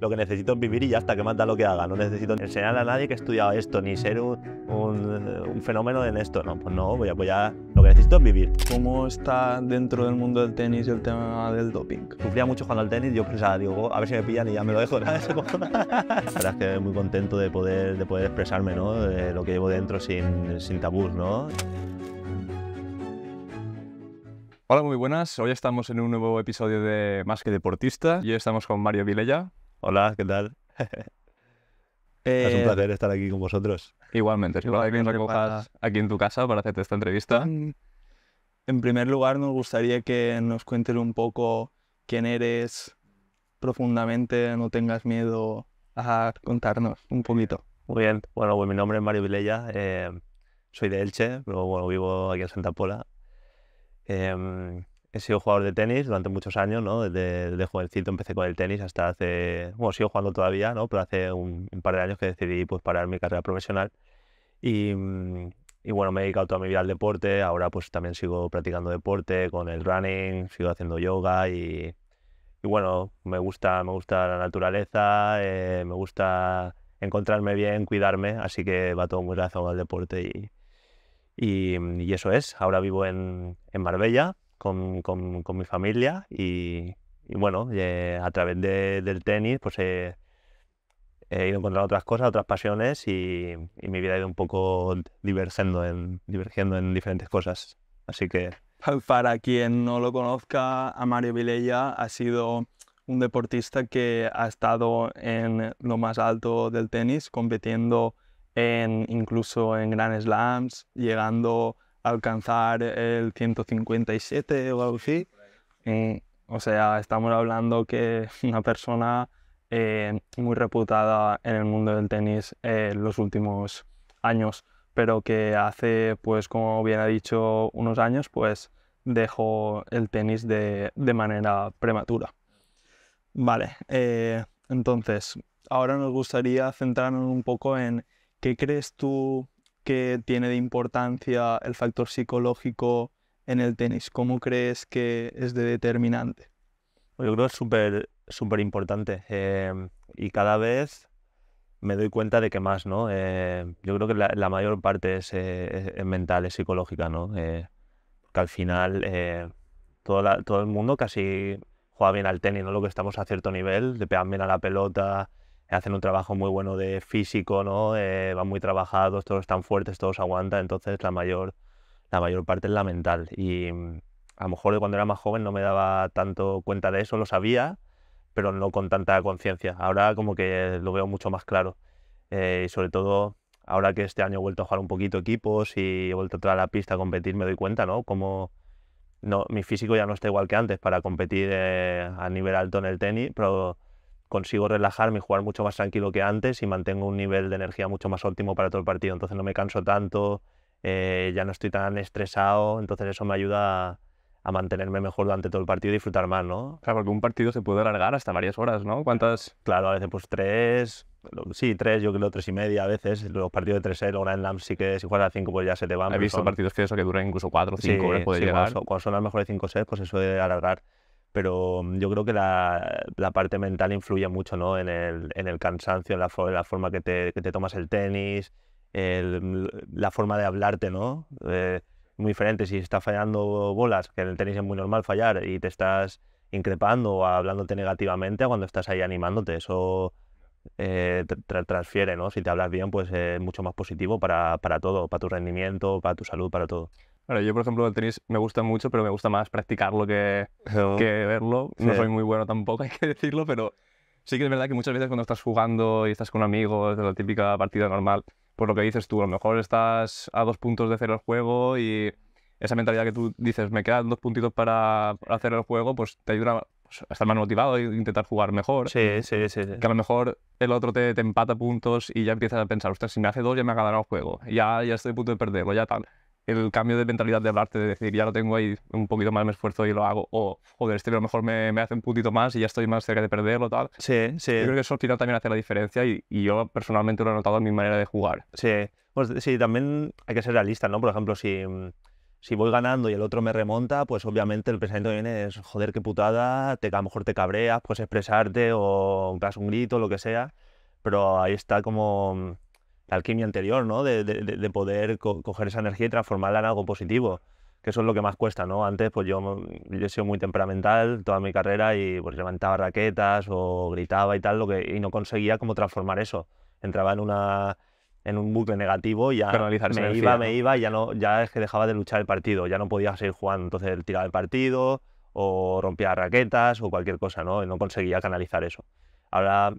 lo que necesito es vivir y ya está, que manda lo que haga. No necesito enseñar a nadie que he estudiado esto, ni ser un, fenómeno en esto. No, pues no, voy a lo que necesito es vivir. ¿Cómo está dentro del mundo del tenis el tema del doping? Sufría mucho jugando al tenis, yo pensaba, digo, a ver si me pillan y ya me lo dejo. la verdad es que muy contento de poder, de poder expresarme, ¿no? De lo que llevo dentro sin, tabús, ¿no? Hola, muy buenas. Hoy estamos en un nuevo episodio de Más que Deportista y hoy estamos con Mario Vilella. Hola, ¿qué tal? es un eh, placer estar aquí con vosotros. Igualmente, espero que nos recojas aquí en tu casa para hacerte esta entrevista. En primer lugar, nos gustaría que nos cuentes un poco quién eres profundamente, no tengas miedo a contarnos un poquito. Muy bien, bueno, pues mi nombre es Mario Vilella, eh, soy de Elche, pero bueno, vivo aquí en Santa Pola. Em, he sido jugador de tenis durante muchos años, ¿no? Desde, jovencito empecé con el tenis hasta hace, bueno, sigo jugando todavía, ¿no? Pero hace un, par de años que decidí pues parar mi carrera profesional mm, y, bueno, me he dedicado toda mi vida al deporte, ahora pues también sigo practicando deporte con el running, sigo haciendo yoga y, y bueno, me gusta, me gusta la naturaleza, eh, me gusta encontrarme bien, cuidarme, así que va todo muy relacionado al deporte y, y mm, eso es. Ahora vivo en, en Marbella, con, con, mi familia y, bueno, eh, a través del tenis pues he ido encontrando otras cosas, otras pasiones y, mi vida ha ido un poco divergiendo en, divergiendo en diferentes cosas. Así que... Para quien no lo conozca, a Mario Vilella ha sido un deportista que ha estado en lo más alto del tenis, compitiendo en, incluso en Grand Slams, llegando alcanzar el 157 o algo así. o sea, estamos hablando que una persona eh, muy reputada en el mundo del tenis eh, en los últimos años, pero que hace, pues como bien ha dicho, unos años, pues dejó el tenis de, manera prematura. Vale, eh, entonces, ahora nos gustaría centrarnos un poco en qué crees tú que tiene de importancia el factor psicológico en el tenis? ¿Cómo crees que es de determinante? Pues yo creo que es súper importante eh, y cada vez me doy cuenta de que más, ¿no? Eh, yo creo que la, mayor parte eh, es, mental, es psicológica, ¿no? porque al final todo, todo el mundo casi juega bien al tenis, ¿no? Lo que estamos a cierto nivel, le pegan bien a la pelota, hacen un trabajo muy bueno de físico, ¿no? Eh, van muy trabajados, todos están fuertes, todos aguantan, entonces la mayor, la mayor parte es la mental. Y mm, a lo mejor cuando era más joven no me daba tanto cuenta de eso, lo sabía, pero no con tanta conciencia. Ahora como que lo veo mucho más claro. Eh, y sobre todo ahora que este año he vuelto a jugar un poquito equipos y he vuelto a la pista a competir, me doy cuenta, ¿no? Como no, mi físico ya no está igual que antes para competir eh, a nivel alto en el tenis, pero consigo relajarme y jugar mucho más tranquilo que antes y mantengo un nivel de energía mucho más óptimo para todo el partido. Entonces no me canso tanto, eh, ya no estoy tan estresado, entonces eso me ayuda a, mantenerme mejor durante todo el partido y disfrutar más, ¿no? Claro, porque un partido se puede alargar hasta varias horas, ¿no? ¿Cuántas? Claro, a veces pues tres, sí, tres, yo creo tres y media a veces. Los partidos de tres, ahora e, en Lamps sí que si juegas a cinco pues ya se te van. He visto partidos que eso que duran incluso cuatro o cinco horas ¿eh? puede llegar. Cuando son, las mejores cinco seis pues eso de alargar pero mm, yo creo que la, parte mental influye mucho ¿no? en, el, en el cansancio, en la, forma que te, que te, tomas el tenis, mm, la forma de hablarte, ¿no? Eh, muy diferente si estás fallando bolas, que en el tenis es muy normal fallar y te estás increpando o hablándote negativamente cuando estás ahí animándote. Eso eh, transfiere, ¿no? Si te hablas bien, pues eh, es mucho más positivo para todo, para tu rendimiento, para tu salud, para todo yo, por ejemplo, el tenis me gusta mucho, pero me gusta más practicarlo que, que verlo. No soy muy bueno tampoco, hay que decirlo, pero sí que es verdad que muchas veces cuando estás jugando y estás con amigos de la típica partida normal, por lo que dices tú, a lo mejor estás a dos puntos de hacer el juego y esa mentalidad que tú dices, me quedan dos puntitos para hacer el juego, pues te ayuda pues, a estar más motivado e intentar jugar mejor. Sí, sí, sí, Que a lo mejor el otro te, empata puntos y ya empiezas a pensar, ostras, si me hace dos ya me ha ganado el juego, ya, ya estoy a punto de perderlo, ya tal el cambio de mentalidad de hablarte, de decir, ya lo tengo ahí, un poquito más me esfuerzo y lo hago, o joder, este a lo mejor me, me hace un puntito más y ya estoy más cerca de perderlo, tal. Sí, sí. Yo creo que eso al final también hace la diferencia y, yo personalmente lo he notado en mi manera de jugar. Sí, pues sí, también hay que ser realista, ¿no? Por ejemplo, si, si voy ganando y el otro me remonta, pues obviamente el pensamiento viene es, joder, qué putada, te, a lo mejor te cabreas, pues expresarte o das un grito, lo que sea, pero ahí está como la alquimia anterior, ¿no? De, poder coger esa energía y transformarla en algo positivo, que eso es lo que más cuesta, ¿no? Antes, pues yo, yo he sido muy temperamental toda mi carrera y pues levantaba raquetas o gritaba y tal, lo que, y no conseguía como transformar eso. Entraba en una en un bucle negativo y ya me iba, me iba y ya no, ya es que dejaba de luchar el partido, ya no podía seguir jugando, entonces tiraba el partido o rompía raquetas o cualquier cosa, ¿no? Y no conseguía canalizar eso. Ahora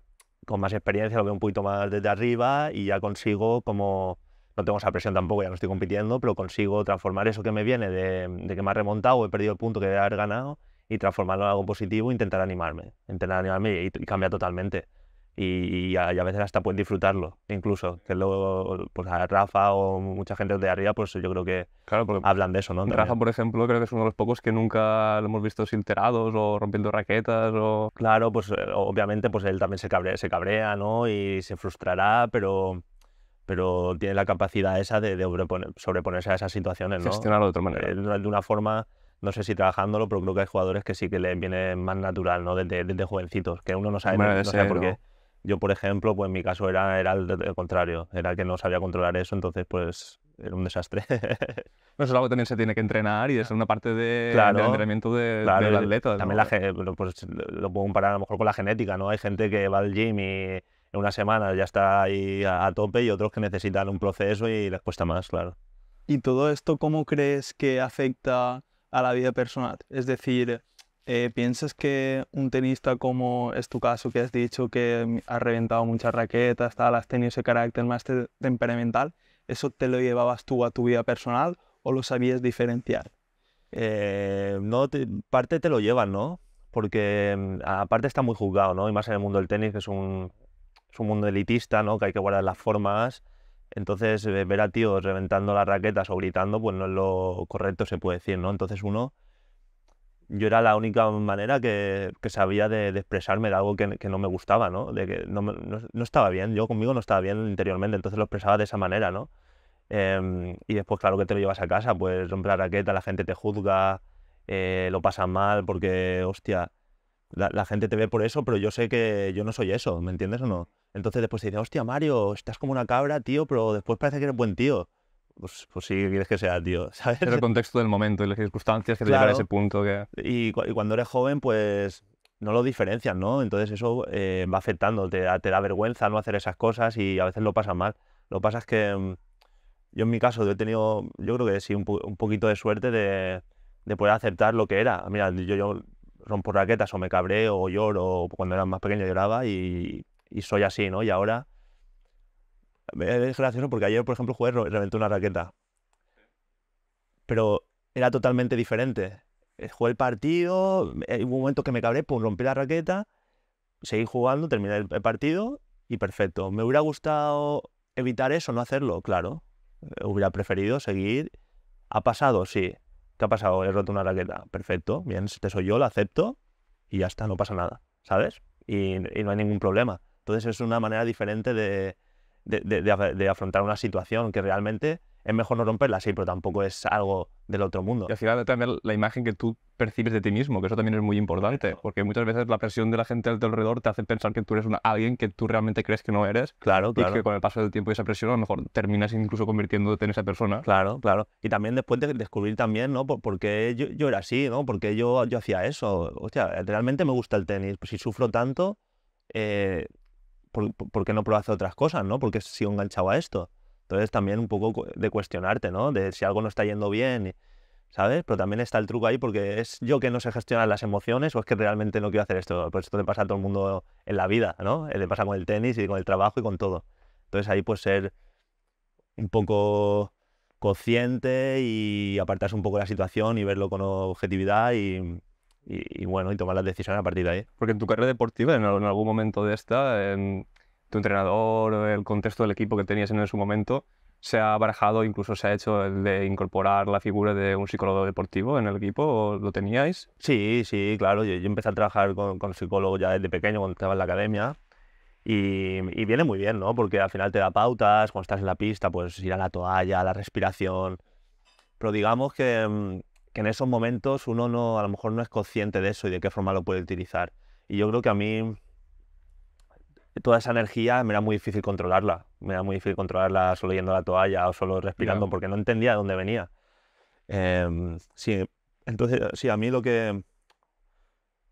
con más experiencia lo veo un poquito más desde arriba y ya consigo como... No tengo esa presión tampoco, ya no estoy compitiendo, pero consigo transformar eso que me viene de, que me ha remontado, o he perdido el punto que debe haber ganado y transformarlo en algo positivo, intentar animarme, intentar animarme y, y cambiar totalmente y, a, veces hasta puedes disfrutarlo, incluso. Que luego, pues a Rafa o mucha gente de arriba, pues yo creo que claro, hablan de eso, ¿no? Rafa, por ejemplo, creo que es uno de los pocos que nunca lo hemos visto silterados o rompiendo raquetas o... Claro, pues eh, obviamente pues él también se cabrea, se cabrea ¿no? Y se frustrará, pero pero tiene la capacidad esa de, sobreponerse a esas situaciones, ¿no? Gestionarlo de otra manera. Eh, de una forma, no sé si trabajándolo, pero creo que hay jugadores que sí que le viene más natural, ¿no? Desde, jovencitos, que uno no sabe, no, no sabe por qué. Yo, por ejemplo, pues en mi caso era, era el, contrario, era el que no sabía controlar eso, entonces pues era un desastre. eso es algo que también se tiene que entrenar y es una parte de, del entrenamiento del atleta. También pues, lo puedo comparar a lo mejor con la genética, ¿no? Hay gente que va al gym y en una semana ya está ahí a, a tope y otros que necesitan un proceso y les cuesta más, claro. ¿Y todo esto cómo crees que afecta a la vida personal? Es decir, eh, ¿Piensas que un tenista como es tu caso, que has dicho que mm, ha reventado muchas raquetas, tal, has tenido ese carácter más temperamental, eso te lo llevabas tú a tu vida personal o lo sabías diferenciar? Eh, no, parte te lo llevan, ¿no? Porque mm, aparte está muy juzgado, ¿no? Y más en el mundo del tenis, que es un, mundo elitista, ¿no? Que hay que guardar las formas. Entonces, eh, ver a tíos reventando las raquetas o gritando, pues no es lo correcto, se puede decir, ¿no? Entonces uno yo era la única manera que, sabía de, expresarme de algo que, no me gustaba, ¿no? De que no, estaba bien, yo conmigo no estaba bien interiormente, entonces lo expresaba de esa manera, ¿no? Em, y después, claro que te lo llevas a casa, pues rompe la raqueta, la gente te juzga, eh, lo pasas mal porque, hostia, la, la, gente te ve por eso, pero yo sé que yo no soy eso, ¿me entiendes o no? Entonces después te dice, hostia, Mario, estás como una cabra, tío, pero después parece que eres buen tío pues, pues sí, quieres que sea, tío, ¿sabes? el contexto del momento y las circunstancias que te llevan a ese punto. Que... Y, cuando eres joven, pues no lo diferencias, ¿no? Entonces eso eh, va afectando, te, da vergüenza no hacer esas cosas y a veces lo pasas mal. Lo que pasa es que mm, yo en mi caso he tenido, yo creo que sí, un, poquito de suerte de, poder aceptar lo que era. Mira, yo, yo rompo raquetas o me cabré o lloro, cuando era más pequeño lloraba y soy así, ¿no? Y ahora es gracioso porque ayer, por ejemplo, jugué, reventé una raqueta. Pero era totalmente diferente. Eh, jugué el partido, eh, hubo un momento que me cabré, pues rompí la raqueta, seguí jugando, terminé el partido y perfecto. ¿Me hubiera gustado evitar eso, no hacerlo? Claro. Eh, hubiera preferido seguir. ¿Ha pasado? Sí. ¿Qué ha pasado? He roto una raqueta. Perfecto. Bien, este soy yo, lo acepto y ya está, no pasa nada. ¿Sabes? y no hay ningún problema. Entonces es una manera diferente de, de, afrontar una situación que realmente es mejor no romperla, así, pero tampoco es algo del otro mundo. Y al final también la imagen que tú percibes de ti mismo, que eso también es muy importante, porque muchas veces la presión de la gente alrededor te hace pensar que tú eres una, alguien que tú realmente crees que no eres. Claro, claro. Y que con el paso del tiempo y esa presión a lo mejor terminas incluso convirtiéndote en esa persona. Claro, claro. Y también después de descubrir también, ¿no? Por, qué yo, yo, era así, ¿no? Por qué yo, yo hacía eso. Hostia, realmente me gusta el tenis. Pues si sufro tanto, eh, por, qué no pruebas otras cosas, ¿no? Porque sigo enganchado a esto. Entonces también un poco de cuestionarte, ¿no? De si algo no está yendo bien, ¿sabes? Pero también está el truco ahí porque es yo que no sé gestionar las emociones o es que realmente no quiero hacer esto. Pues esto le pasa a todo el mundo en la vida, ¿no? Eh, le pasa con el tenis y con el trabajo y con todo. Entonces ahí pues ser un poco consciente y apartarse un poco de la situación y verlo con objetividad y, y, bueno, y tomar las decisiones a partir de ahí. Porque en tu carrera deportiva, en, algún momento de esta, tu entrenador, el contexto del equipo que tenías en ese momento, se ha barajado, incluso se ha hecho el de incorporar la figura de un psicólogo deportivo en el equipo? ¿Lo teníais? Sí, sí, claro. Yo, empecé a trabajar con, con psicólogo ya desde pequeño, cuando estaba en la academia. Y, y, viene muy bien, ¿no? Porque al final te da pautas, cuando estás en la pista, pues ir a la toalla, a la respiración. Pero digamos que, mm, que en esos momentos uno no, a lo mejor no es consciente de eso y de qué forma lo puede utilizar. Y yo creo que a mí toda esa energía me era muy difícil controlarla. Me era muy difícil controlarla solo yendo a la toalla o solo respirando porque no entendía de dónde venía. Em, sí, entonces, sí, a mí lo que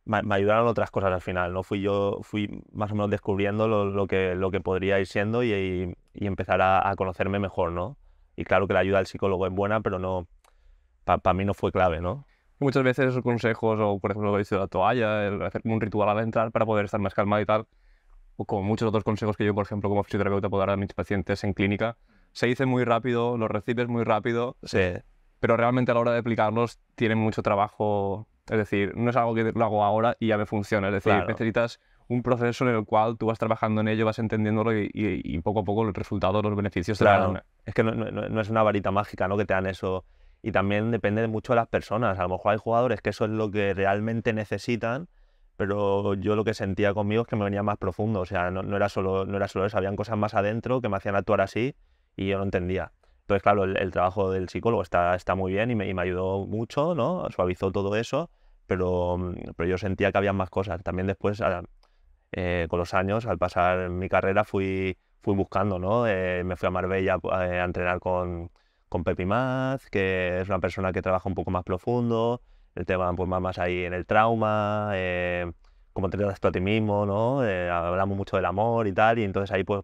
me, ayudaron otras cosas al final, ¿no? Fui yo, fui más o menos descubriendo lo, que, lo que podría ir siendo y, empezar a, a, conocerme mejor, ¿no? Y claro que la ayuda del psicólogo es buena, pero no, para mí no fue clave, ¿no? Muchas veces esos consejos, o por ejemplo lo que de la toalla, el hacer un ritual al entrar para poder estar más calmado y tal, o como muchos otros consejos que yo, por ejemplo, como fisioterapeuta puedo dar a mis pacientes en clínica, se dice muy rápido, lo recibes muy rápido, pero realmente a la hora de aplicarlos tiene mucho trabajo, es decir, no es algo que lo hago ahora y ya me funciona, es decir, necesitas un proceso en el cual tú vas trabajando en ello, vas entendiéndolo y, y, poco a poco los resultados, los beneficios claro. Es que no, es una varita mágica, ¿no? Que te dan eso y también depende mucho de las personas. A lo mejor hay jugadores que eso es lo que realmente necesitan, pero yo lo que sentía conmigo es que me venía más profundo. O sea, no, era, solo, no era solo eso, habían cosas más adentro que me hacían actuar así y yo no entendía. Entonces, claro, el, trabajo del psicólogo está, está muy bien y me, ayudó mucho, ¿no? Suavizó todo eso, pero, mm, pero yo sentía que había más cosas. También después, eh, con los años, al pasar mi carrera, fui, fui buscando, ¿no? Eh, me fui a Marbella eh, a entrenar con con Pepi Maz, que es una persona que trabaja un poco más profundo, el tema pues, más, más ahí en el trauma, como eh, cómo esto a ti mismo, ¿no? Eh, hablamos mucho del amor y tal, y entonces ahí pues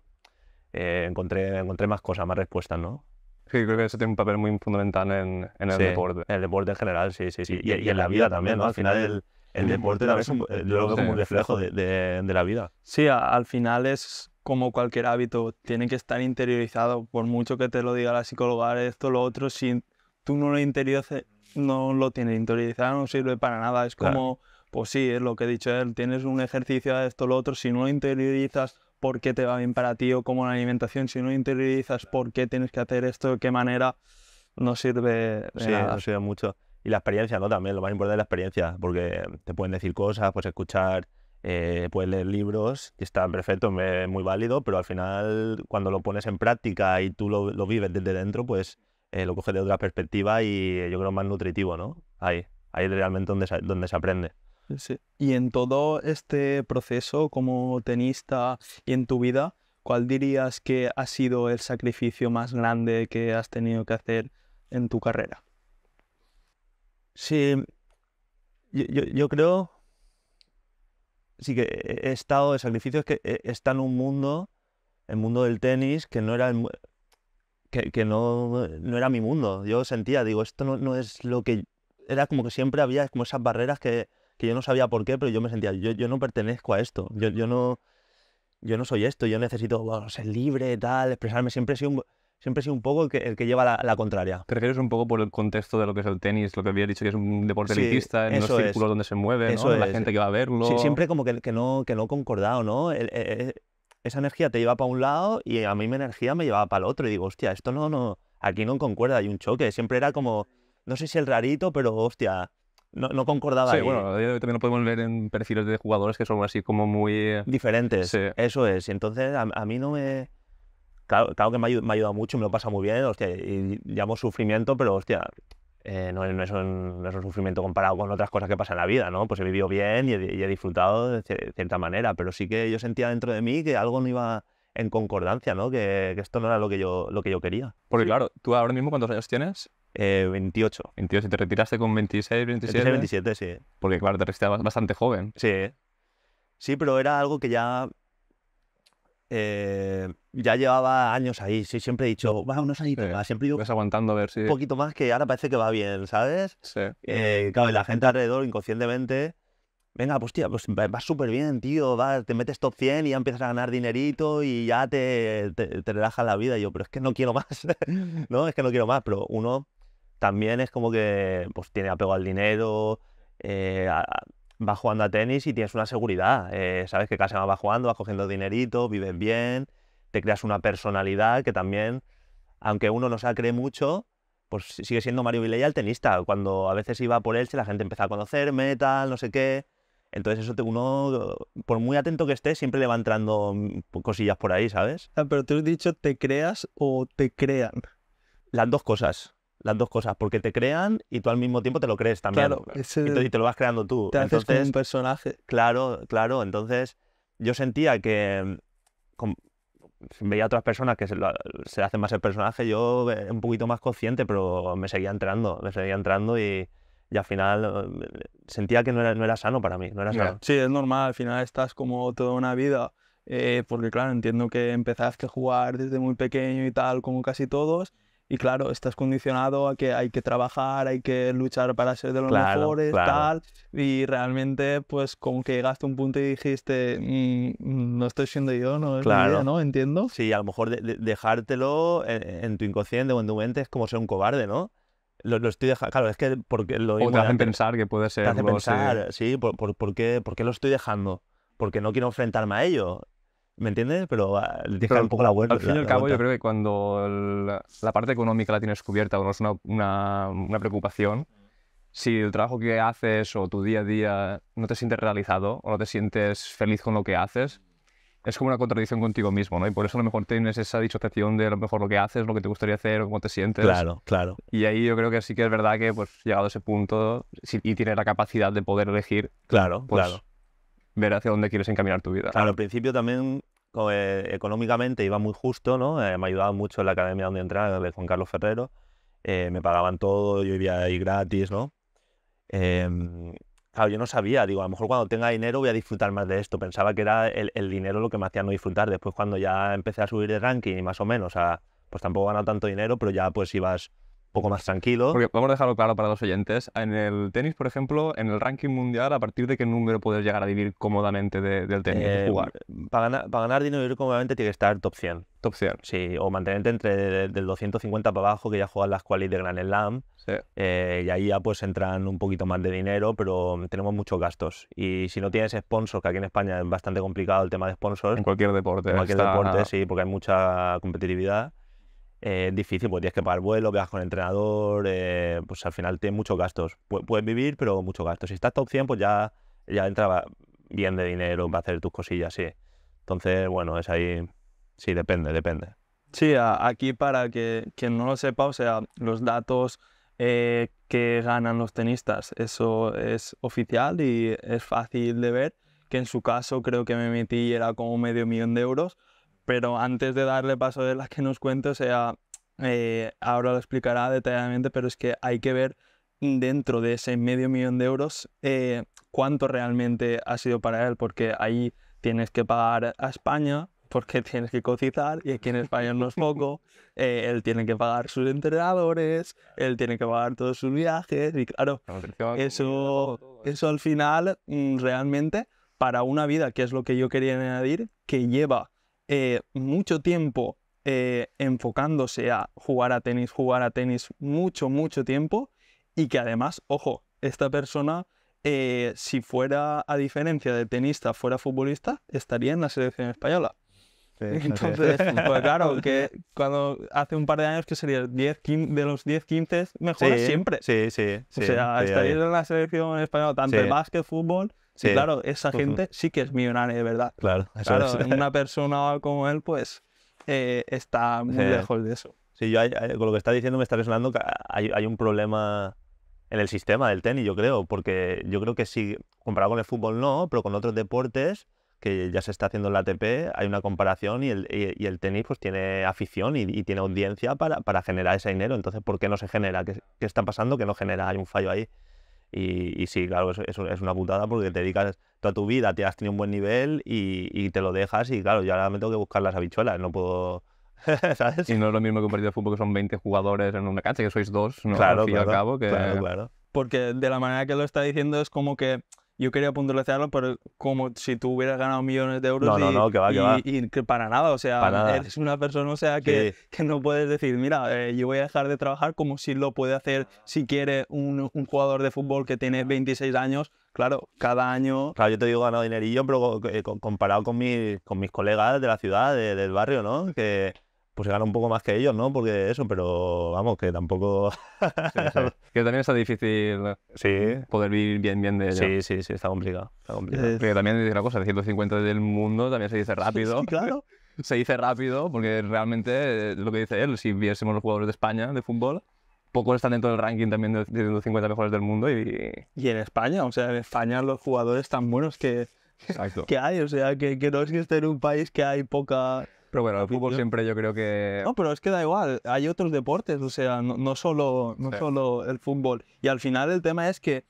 eh, encontré, encontré más cosas, más respuestas, ¿no? Sí, creo que eso tiene un papel muy fundamental en, el deporte. En el deporte en general, sí, sí, sí. Y, en la vida también, ¿no? Al final el, el deporte también es un, como un reflejo de, la vida. Sí, al final es como cualquier hábito, tiene que estar interiorizado, por mucho que te lo diga la psicóloga, esto, lo otro, si tú no lo interiorizas, no lo tienes interiorizado, no sirve para nada. Es como, pues sí, es lo que he dicho él, tienes un ejercicio de esto, lo otro, si no lo interiorizas, ¿por qué te va bien para ti? O como la alimentación, si no interiorizas, ¿por qué tienes que hacer esto? ¿De qué manera? No sirve de sí, no sirve mucho. Y la experiencia, ¿no? También, lo más importante es la experiencia, porque te pueden decir cosas, pues escuchar eh, puedes leer libros y está perfecto, muy válido, pero al final cuando lo pones en práctica y tú lo, vives desde dentro, pues eh, lo coges de otra perspectiva y yo creo más nutritivo, ¿no? Ahí, ahí realmente donde se, donde se aprende. Y en todo este proceso como tenista y en tu vida, ¿cuál dirías que ha sido el sacrificio más grande que has tenido que hacer en tu carrera? Sí, yo creo sí que he estado de es que eh, está en un mundo, el mundo del tenis, que no era que, no, no, era mi mundo. Yo sentía, digo, esto no, es lo que... Era como que siempre había como esas barreras que, yo no sabía por qué, pero yo me sentía, yo, yo no pertenezco a esto, yo, no, yo no soy esto, yo necesito ser libre, tal, expresarme. Siempre he sido un siempre he sido un poco el que, lleva la, la, contraria. ¿Te refieres un poco por el contexto de lo que es el tenis, lo que había dicho que es un deporte elitista, en los círculos donde se mueve, ¿no? la gente que va a verlo? Sí, siempre como que, que no, que no he concordado, ¿no? E, e, esa energía te lleva para un lado y a mí mi energía me llevaba para el otro. Y digo, hostia, esto no, no, aquí no concuerda, hay un choque. Siempre era como, no sé si el rarito, pero hostia, no, no concordaba. Sí, bueno, también lo podemos ver en perfiles de jugadores que son así como muy... Diferentes, eso es. Y entonces a, a mí no me claro, que me ha, ayudado mucho, me lo pasa muy bien, hostia, y llamo sufrimiento, pero hostia, eh, no, es un, sufrimiento comparado con otras cosas que pasan en la vida, ¿no? Pues he vivido bien y he, disfrutado de cierta manera, pero sí que yo sentía dentro de mí que algo no iba en concordancia, ¿no? Que, esto no era lo que yo, lo que yo quería. Porque claro, tú ahora mismo, ¿cuántos años tienes? Eh, 28. ¿Y ¿te retiraste con 26, 27? 26, 27, sí. Porque claro, te retiraste bastante joven. Sí. Sí, pero era algo que ya eh, ya llevaba años ahí, sí, siempre he dicho, va, unos añitos siempre digo... Vas aguantando a ver si... Un poquito más que ahora parece que va bien, ¿sabes? Sí. Eh, claro, y la gente alrededor inconscientemente... Venga, pues tía, pues vas súper bien, tío, te metes top 100 y ya empiezas a ganar dinerito y ya te, te, relajas la vida. Y yo, pero es que no quiero más, ¿no? Es que no quiero más, pero uno también es como que pues tiene apego al dinero, eh, vas jugando a tenis y tienes una seguridad. Eh, sabes que cada va jugando, vas cogiendo dinerito, vives bien, te creas una personalidad que también, aunque uno no se cree mucho, pues sigue siendo Mario Vilella el tenista. Cuando a veces iba por elche la gente empezaba a conocerme, tal, no sé qué. Entonces eso te, uno, por muy atento que estés, siempre le va entrando mm, cosillas por ahí, ¿sabes? Ah, pero tú has dicho te creas o te crean. Las dos cosas las dos cosas, porque te crean y tú al mismo tiempo te lo crees también. y, te, lo vas creando tú. Te entonces, haces un personaje. Claro, claro. Entonces, yo sentía que veía a otras personas que se, hacen más el personaje, yo eh, un poquito más consciente, pero me seguía entrando, me seguía entrando y, ya al final eh, sentía que no era, no era sano para mí, no era sano. Sí, es normal, al final estás como toda una vida. Eh, porque claro, entiendo que empezaste a jugar desde muy pequeño y tal, como casi todos, y claro, estás condicionado a que hay que trabajar, hay que luchar para ser de los mejores, tal. Y realmente, pues, como que llegaste a un punto y dijiste, mm, mm, no estoy siendo yo, no es claro. ¿no? Entiendo. Sí, a lo mejor dejártelo en, tu inconsciente o en tu mente es como ser un cobarde, ¿no? Lo, estoy dejando, claro, es que porque lo... O te hacen pensar que puede ser... Te hacen pensar, sí, por, por, qué, ¿por qué lo estoy dejando? Porque no quiero enfrentarme a ello. ¿Me entiendes? Ah, Pero un poco la vuelta. Al fin y al cabo, yo creo que cuando la, parte económica la tienes cubierta o no es una, una, preocupación, si el trabajo que haces o tu día a día no te sientes realizado o no te sientes feliz con lo que haces, es como una contradicción contigo mismo, ¿no? Y por eso a lo mejor tienes esa disociación de a lo mejor lo que haces, lo que te gustaría hacer, cómo te sientes. Claro, claro. Y ahí yo creo que sí que es verdad que, pues, llegado a ese punto y tienes la capacidad de poder elegir. Claro, pues, claro ver hacia dónde quieres encaminar tu vida. Claro, al principio también eh, económicamente iba muy justo, ¿no? Eh, me ayudaba mucho en la academia donde entraba, de Juan Carlos Ferrero. Eh, me pagaban todo, yo vivía ahí gratis, ¿no? Em, claro, yo no sabía, digo, a lo mejor cuando tenga dinero voy a disfrutar más de esto. Pensaba que era el, dinero lo que me hacía no disfrutar. Después cuando ya empecé a subir el ranking más o menos, pues tampoco gana tanto dinero, pero ya pues ibas poco más tranquilo. Porque vamos a dejarlo claro para los oyentes. En el tenis, por ejemplo, en el ranking mundial, ¿a partir de qué número puedes llegar a vivir cómodamente del tenis? Eh, jugar? Para, ganar, dinero y vivir cómodamente tiene que estar top 100. Top 100. Sí, o mantenerte entre del, 250 para abajo, que ya juegan las qualis de Gran Slam. Eh, y ahí ya pues entran un poquito más de dinero, pero tenemos muchos gastos. Y si no tienes sponsors, que aquí en España es bastante complicado el tema de sponsors. En cualquier deporte. En cualquier deporte, sí, porque hay mucha competitividad es eh, difícil, porque tienes que pagar vuelo, viajas con el entrenador, eh, pues al final tienes muchos gastos. puedes vivir, pero muchos gastos. Si estás top 100, pues ya, ya entra bien de dinero para hacer tus cosillas, sí. Entonces, bueno, es ahí, sí, depende, depende. Sí, aquí para que quien no lo sepa, o sea, los datos eh, que ganan los tenistas, eso es oficial y es fácil de ver, que en su caso creo que me metí era como medio millón de euros, pero antes de darle paso de las que nos cuento, o sea, eh, ahora lo explicará detalladamente, pero es que hay que ver dentro de ese medio millón de euros eh, cuánto realmente ha sido para él, porque ahí tienes que pagar a España, porque tienes que cotizar y aquí en España no es poco. Eh, él tiene que pagar sus entrenadores, él tiene que pagar todos sus viajes y claro, eso, eso al final mm, realmente para una vida, que es lo que yo quería añadir, que lleva eh, mucho tiempo eh, enfocándose a jugar a tenis, jugar a tenis, mucho, mucho tiempo, y que además, ojo, esta persona, eh, si fuera, a diferencia de tenista, fuera futbolista, estaría en la selección española. Entonces, pues claro, que cuando hace un par de años que sería 10, de los 10, 15 mejora siempre. Sí, sí. o sea, estaría en la selección española, tanto el básquet, fútbol, Sí. claro, esa gente sí que es millonaria de verdad. Claro, una persona como él, pues eh, está muy lejos de eso. Sí, yo con lo que está diciendo me está resonando que hay, un problema en el sistema del tenis, yo creo, porque yo creo que si comparado con el fútbol no, pero con otros deportes que ya se está haciendo en la ATP, hay una comparación y el, el tenis pues tiene afición y, tiene audiencia para, para, generar ese dinero. Entonces, ¿por qué no se genera? ¿Qué, ¿Qué, está pasando que no genera? Hay un fallo ahí. Y, sí, claro, eso es una putada porque te dedicas toda tu vida, te has tenido un buen nivel y, te lo dejas y claro, yo ahora me tengo que buscar las habichuelas, no puedo... ¿sabes? Y no es lo mismo que un partido de fútbol que son 20 jugadores en una cancha, que sois dos, ¿no? al fin y al cabo. Claro, claro. Porque de la manera que lo está diciendo es como que yo quería puntualizarlo, pero como si tú hubieras ganado millones de euros. No, y, no, no, que va, va. Y, para nada, o sea, es eres una persona, o sea, que, que no puedes decir, mira, eh, yo voy a dejar de trabajar como si lo puede hacer, si quiere, un, un jugador de fútbol que tiene 26 años. Claro, cada año. Claro, yo te digo ganado dinerillo, pero eh, comparado con, mis, con mis colegas de la ciudad, del barrio, ¿no? Que, pues se gana un poco más que ellos, ¿no? Porque eso, pero vamos, que tampoco... Que también está difícil sí. poder vivir bien, bien de ello. Sí, sí, sí, está complicado. Está complicado. Porque también dice una cosa, de 150 del mundo también se dice rápido. claro. Se dice rápido porque realmente lo que dice él, si viésemos los jugadores de España de fútbol, pocos están dentro del ranking también de, 150 mejores del mundo. Y... y en España, o sea, en España los jugadores tan buenos que, Exacto. que hay, o sea, que, que no es que esté en un país que hay poca... Pero bueno, el fútbol siempre yo creo que... No, pero es que da igual, hay otros deportes, o sea, no, solo, no solo el fútbol. Y al final el tema es que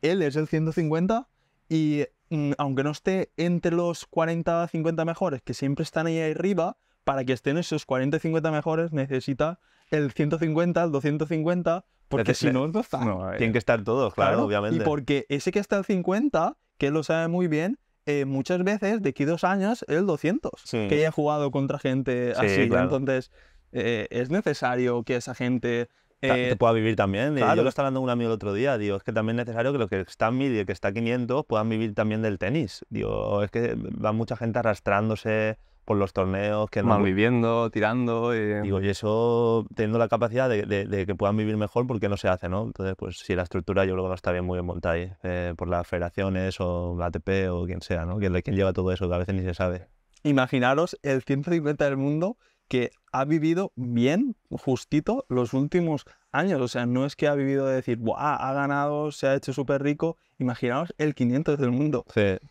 él es el 150 y mm, aunque no esté entre los 40 50 mejores, que siempre están ahí arriba, para que estén esos 40 50 mejores necesita el 150, el 250, porque si no, no están. Eh. tienen que estar todos, claro, obviamente. Y porque ese que está el 50, que lo sabe muy bien, eh, muchas veces de aquí dos años el 200, que haya jugado contra gente así. Entonces, eh, es necesario que esa gente eh, pueda vivir también. Claro. Yo lo estaba hablando un amigo el otro día, digo, es que también es necesario que los que están mil y el que está 500 puedan vivir también del tenis. Digo, es que va mucha gente arrastrándose por los torneos que van viviendo, tirando. Y... Eh. Digo, y eso teniendo la capacidad de, que puedan vivir mejor porque no se hace, ¿no? Entonces, pues si la estructura yo creo que no está bien muy bien montada ahí, eh, por las federaciones o la ATP o quien sea, ¿no? Quien, quien lleva todo eso, que a veces ni se sabe. Imaginaros el 150 del mundo que ha vivido bien, justito, los últimos años. O sea, no es que ha vivido de decir, Buah, ha ganado, se ha hecho súper rico. Imaginaros el 500 del mundo.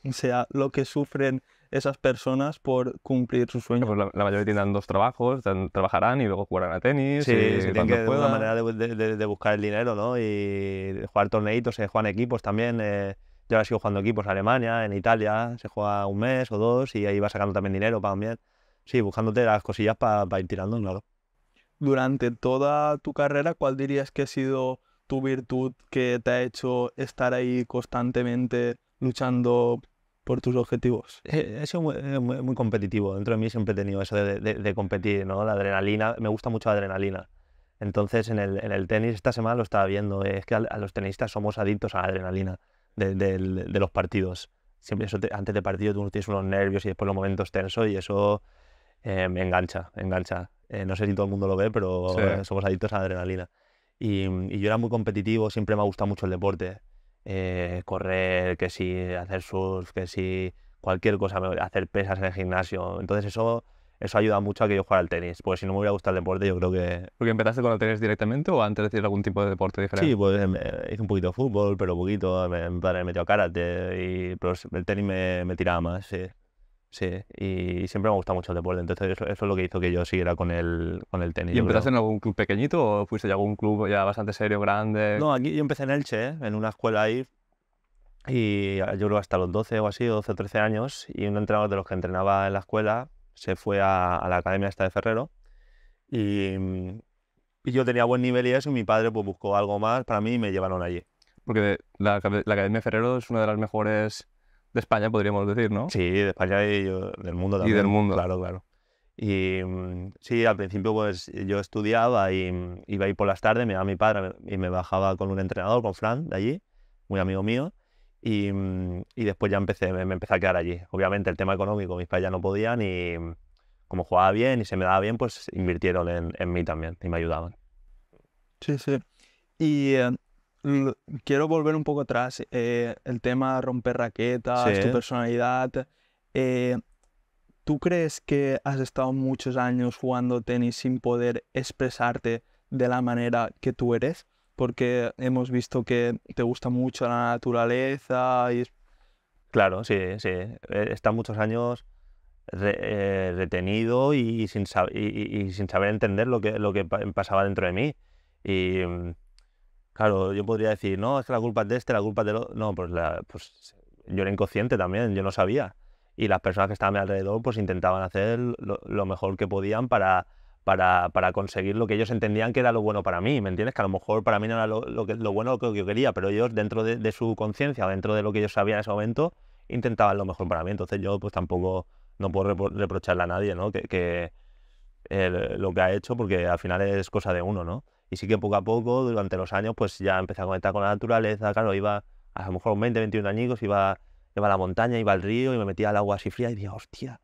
O sea, lo que sufren esas personas por cumplir sus pues sueños. la, mayoría tienen dos trabajos, trabajarán y luego jugarán a tenis. Sí, y una manera de, buscar el dinero, ¿no? Y jugar torneitos, se eh, juegan equipos también. Eh, yo ahora sigo jugando equipos en Alemania, en Italia, se juega un mes o dos y ahí va sacando también dinero para también. Sí, buscándote las cosillas para ir tirando, claro. Durante toda tu carrera, ¿cuál dirías que ha sido tu virtud que te ha hecho estar ahí constantemente luchando por tus objetivos? eso eh, es eh, muy, competitivo. Dentro de mí siempre he tenido eso de, competir, ¿no? La adrenalina, me gusta mucho la adrenalina. Entonces, en el, tenis, esta semana lo estaba viendo, eh, es que a, los tenistas somos adictos a la adrenalina de, los partidos. Siempre antes de partido tú tienes unos nervios y después los momentos tensos y eso me engancha, engancha. no sé si todo el mundo lo ve, pero somos adictos a la adrenalina. Y, y, yo era muy competitivo, siempre me ha gustado mucho el deporte. Eh, correr, que si hacer surf, que si cualquier cosa, hacer pesas en el gimnasio. Entonces eso, eso ayuda mucho a que yo juegue al tenis, porque si no me hubiera gustado el deporte yo creo que... ¿Porque empezaste con el tenis directamente o antes de algún tipo de deporte diferente? Sí, pues em, eh, hice un poquito de fútbol, pero poquito, me metió karate, y, pero el tenis me, me tiraba más, sí. Sí, y siempre me gusta mucho el deporte, entonces eso, es lo que hizo que yo siguiera con el, con el tenis. ¿Y empezaste en algún club pequeñito o fuiste a algún club ya bastante serio, grande? No, aquí yo empecé en Elche, ¿eh? en una escuela ahí, y yo creo hasta los 12 o así, 12 o 13 años, y un entrenador de los que entrenaba en la escuela se fue a, la academia esta de Ferrero, y, yo tenía buen nivel y eso, y mi padre pues buscó algo más para mí y me llevaron allí. Porque la, la Academia de Ferrero es una de las mejores de España, podríamos decir, ¿no? Sí, de España y del mundo también. Y del mundo. Claro, claro. Y mm, sí, al principio pues yo estudiaba y mm, iba a ir por las tardes, me iba a mi padre y me bajaba con un entrenador, con Fran, de allí, muy amigo mío. Y, mm, y después ya empecé, me, empecé a quedar allí. Obviamente el tema económico, mis padres ya no podían y como jugaba bien y se me daba bien, pues invirtieron en, en mí también y me ayudaban. Sí, sí. Y eh, quiero volver un poco atrás. Eh, el tema romper raquetas, tu personalidad. Eh, ¿Tú crees que has estado muchos años jugando tenis sin poder expresarte de la manera que tú eres? Porque hemos visto que te gusta mucho la naturaleza y... Claro, sí, sí. He eh, estado muchos años retenido y sin, y sin, saber entender lo que, lo que pasaba dentro de mí. Y mm, Claro, yo podría decir, no, es que la culpa es de este, la culpa es de otro. No, pues, pues yo era inconsciente también, yo no sabía. Y las personas que estaban a mi alrededor pues intentaban hacer lo, mejor que podían para, para, para, conseguir lo que ellos entendían que era lo bueno para mí, ¿me entiendes? Que a lo mejor para mí no era lo, lo, lo bueno que yo quería, pero ellos dentro de, su conciencia, dentro de lo que ellos sabían en ese momento, intentaban lo mejor para mí. Entonces yo pues tampoco no puedo reprocharle a nadie, ¿no? Que, lo que ha hecho, porque al final es cosa de uno, ¿no? Y sí que poco a poco, durante los años, pues ya empecé a conectar con la naturaleza. Claro, iba a lo mejor 20, 21 años iba, iba a la montaña, iba al río y me metía al agua así fría y decía, hostia,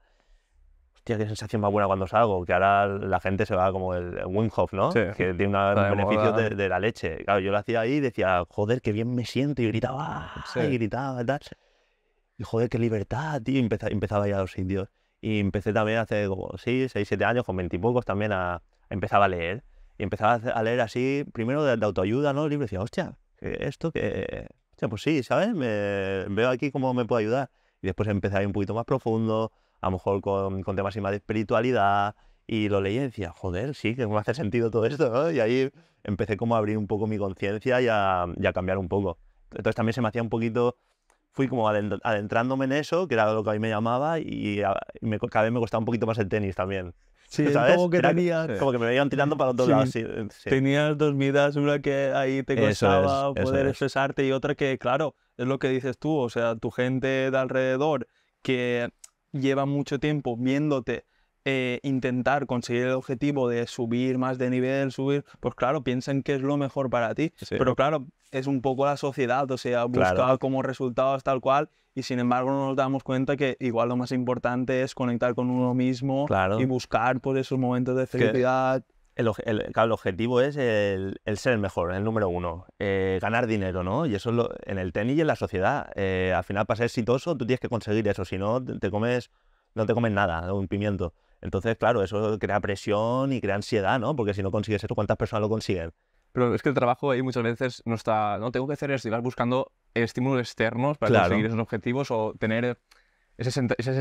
hostia, qué sensación más buena cuando salgo. Que ahora la gente se va como el Winghoff, ¿no? Que tiene un beneficio de, la leche. Claro, yo lo hacía ahí y decía, joder, qué bien me siento. Y gritaba, y gritaba, y joder, qué libertad, tío. Y empezaba, empezaba ya a los indios Y empecé también hace sí, 6, 7 años, con 20 pocos también a, empezaba a leer. Y empezaba a leer así, primero de, autoayuda, ¿no? El libro decía, hostia, esto que... Hostia, pues sí, ¿sabes? Me, veo aquí cómo me puedo ayudar. Y después empecé a ir un poquito más profundo, a lo mejor con, temas más de espiritualidad, y lo leí y decía, joder, sí, que me hace sentido todo esto, ¿no? Y ahí empecé como a abrir un poco mi conciencia y a, cambiar un poco. Entonces también se me hacía un poquito fui como adentrándome en eso, que era lo que a mí me llamaba, y, me, cada vez me costaba un poquito más el tenis también. Sí, Como que, tenía... como que me veían tirando para otro Tenías dos vidas, una que ahí te costaba poder expresarte y otra que, claro, es lo que dices tú, o sea, tu gente de alrededor que lleva mucho tiempo viéndote eh, intentar conseguir el objetivo de subir más de nivel, subir, pues claro, piensan que es lo mejor para ti. Pero claro, es un poco la sociedad, o sea, buscar como resultados tal cual y sin embargo nos damos cuenta que igual lo más importante es conectar con uno mismo y buscar por esos momentos de felicidad. El, el, objetivo es el, ser el mejor, el número uno, eh, ganar dinero, ¿no? Y eso es en el tenis y en la sociedad. Eh, al final, para ser exitoso, tú tienes que conseguir eso, si no, te comes, no te comes nada, un pimiento. Entonces, claro, eso crea presión y crea ansiedad, ¿no? Porque si no consigues eso, ¿cuántas personas lo consiguen? Pero es que el trabajo ahí muchas veces no está. No tengo que hacer es ir buscando estímulos externos para conseguir esos objetivos o tener ese,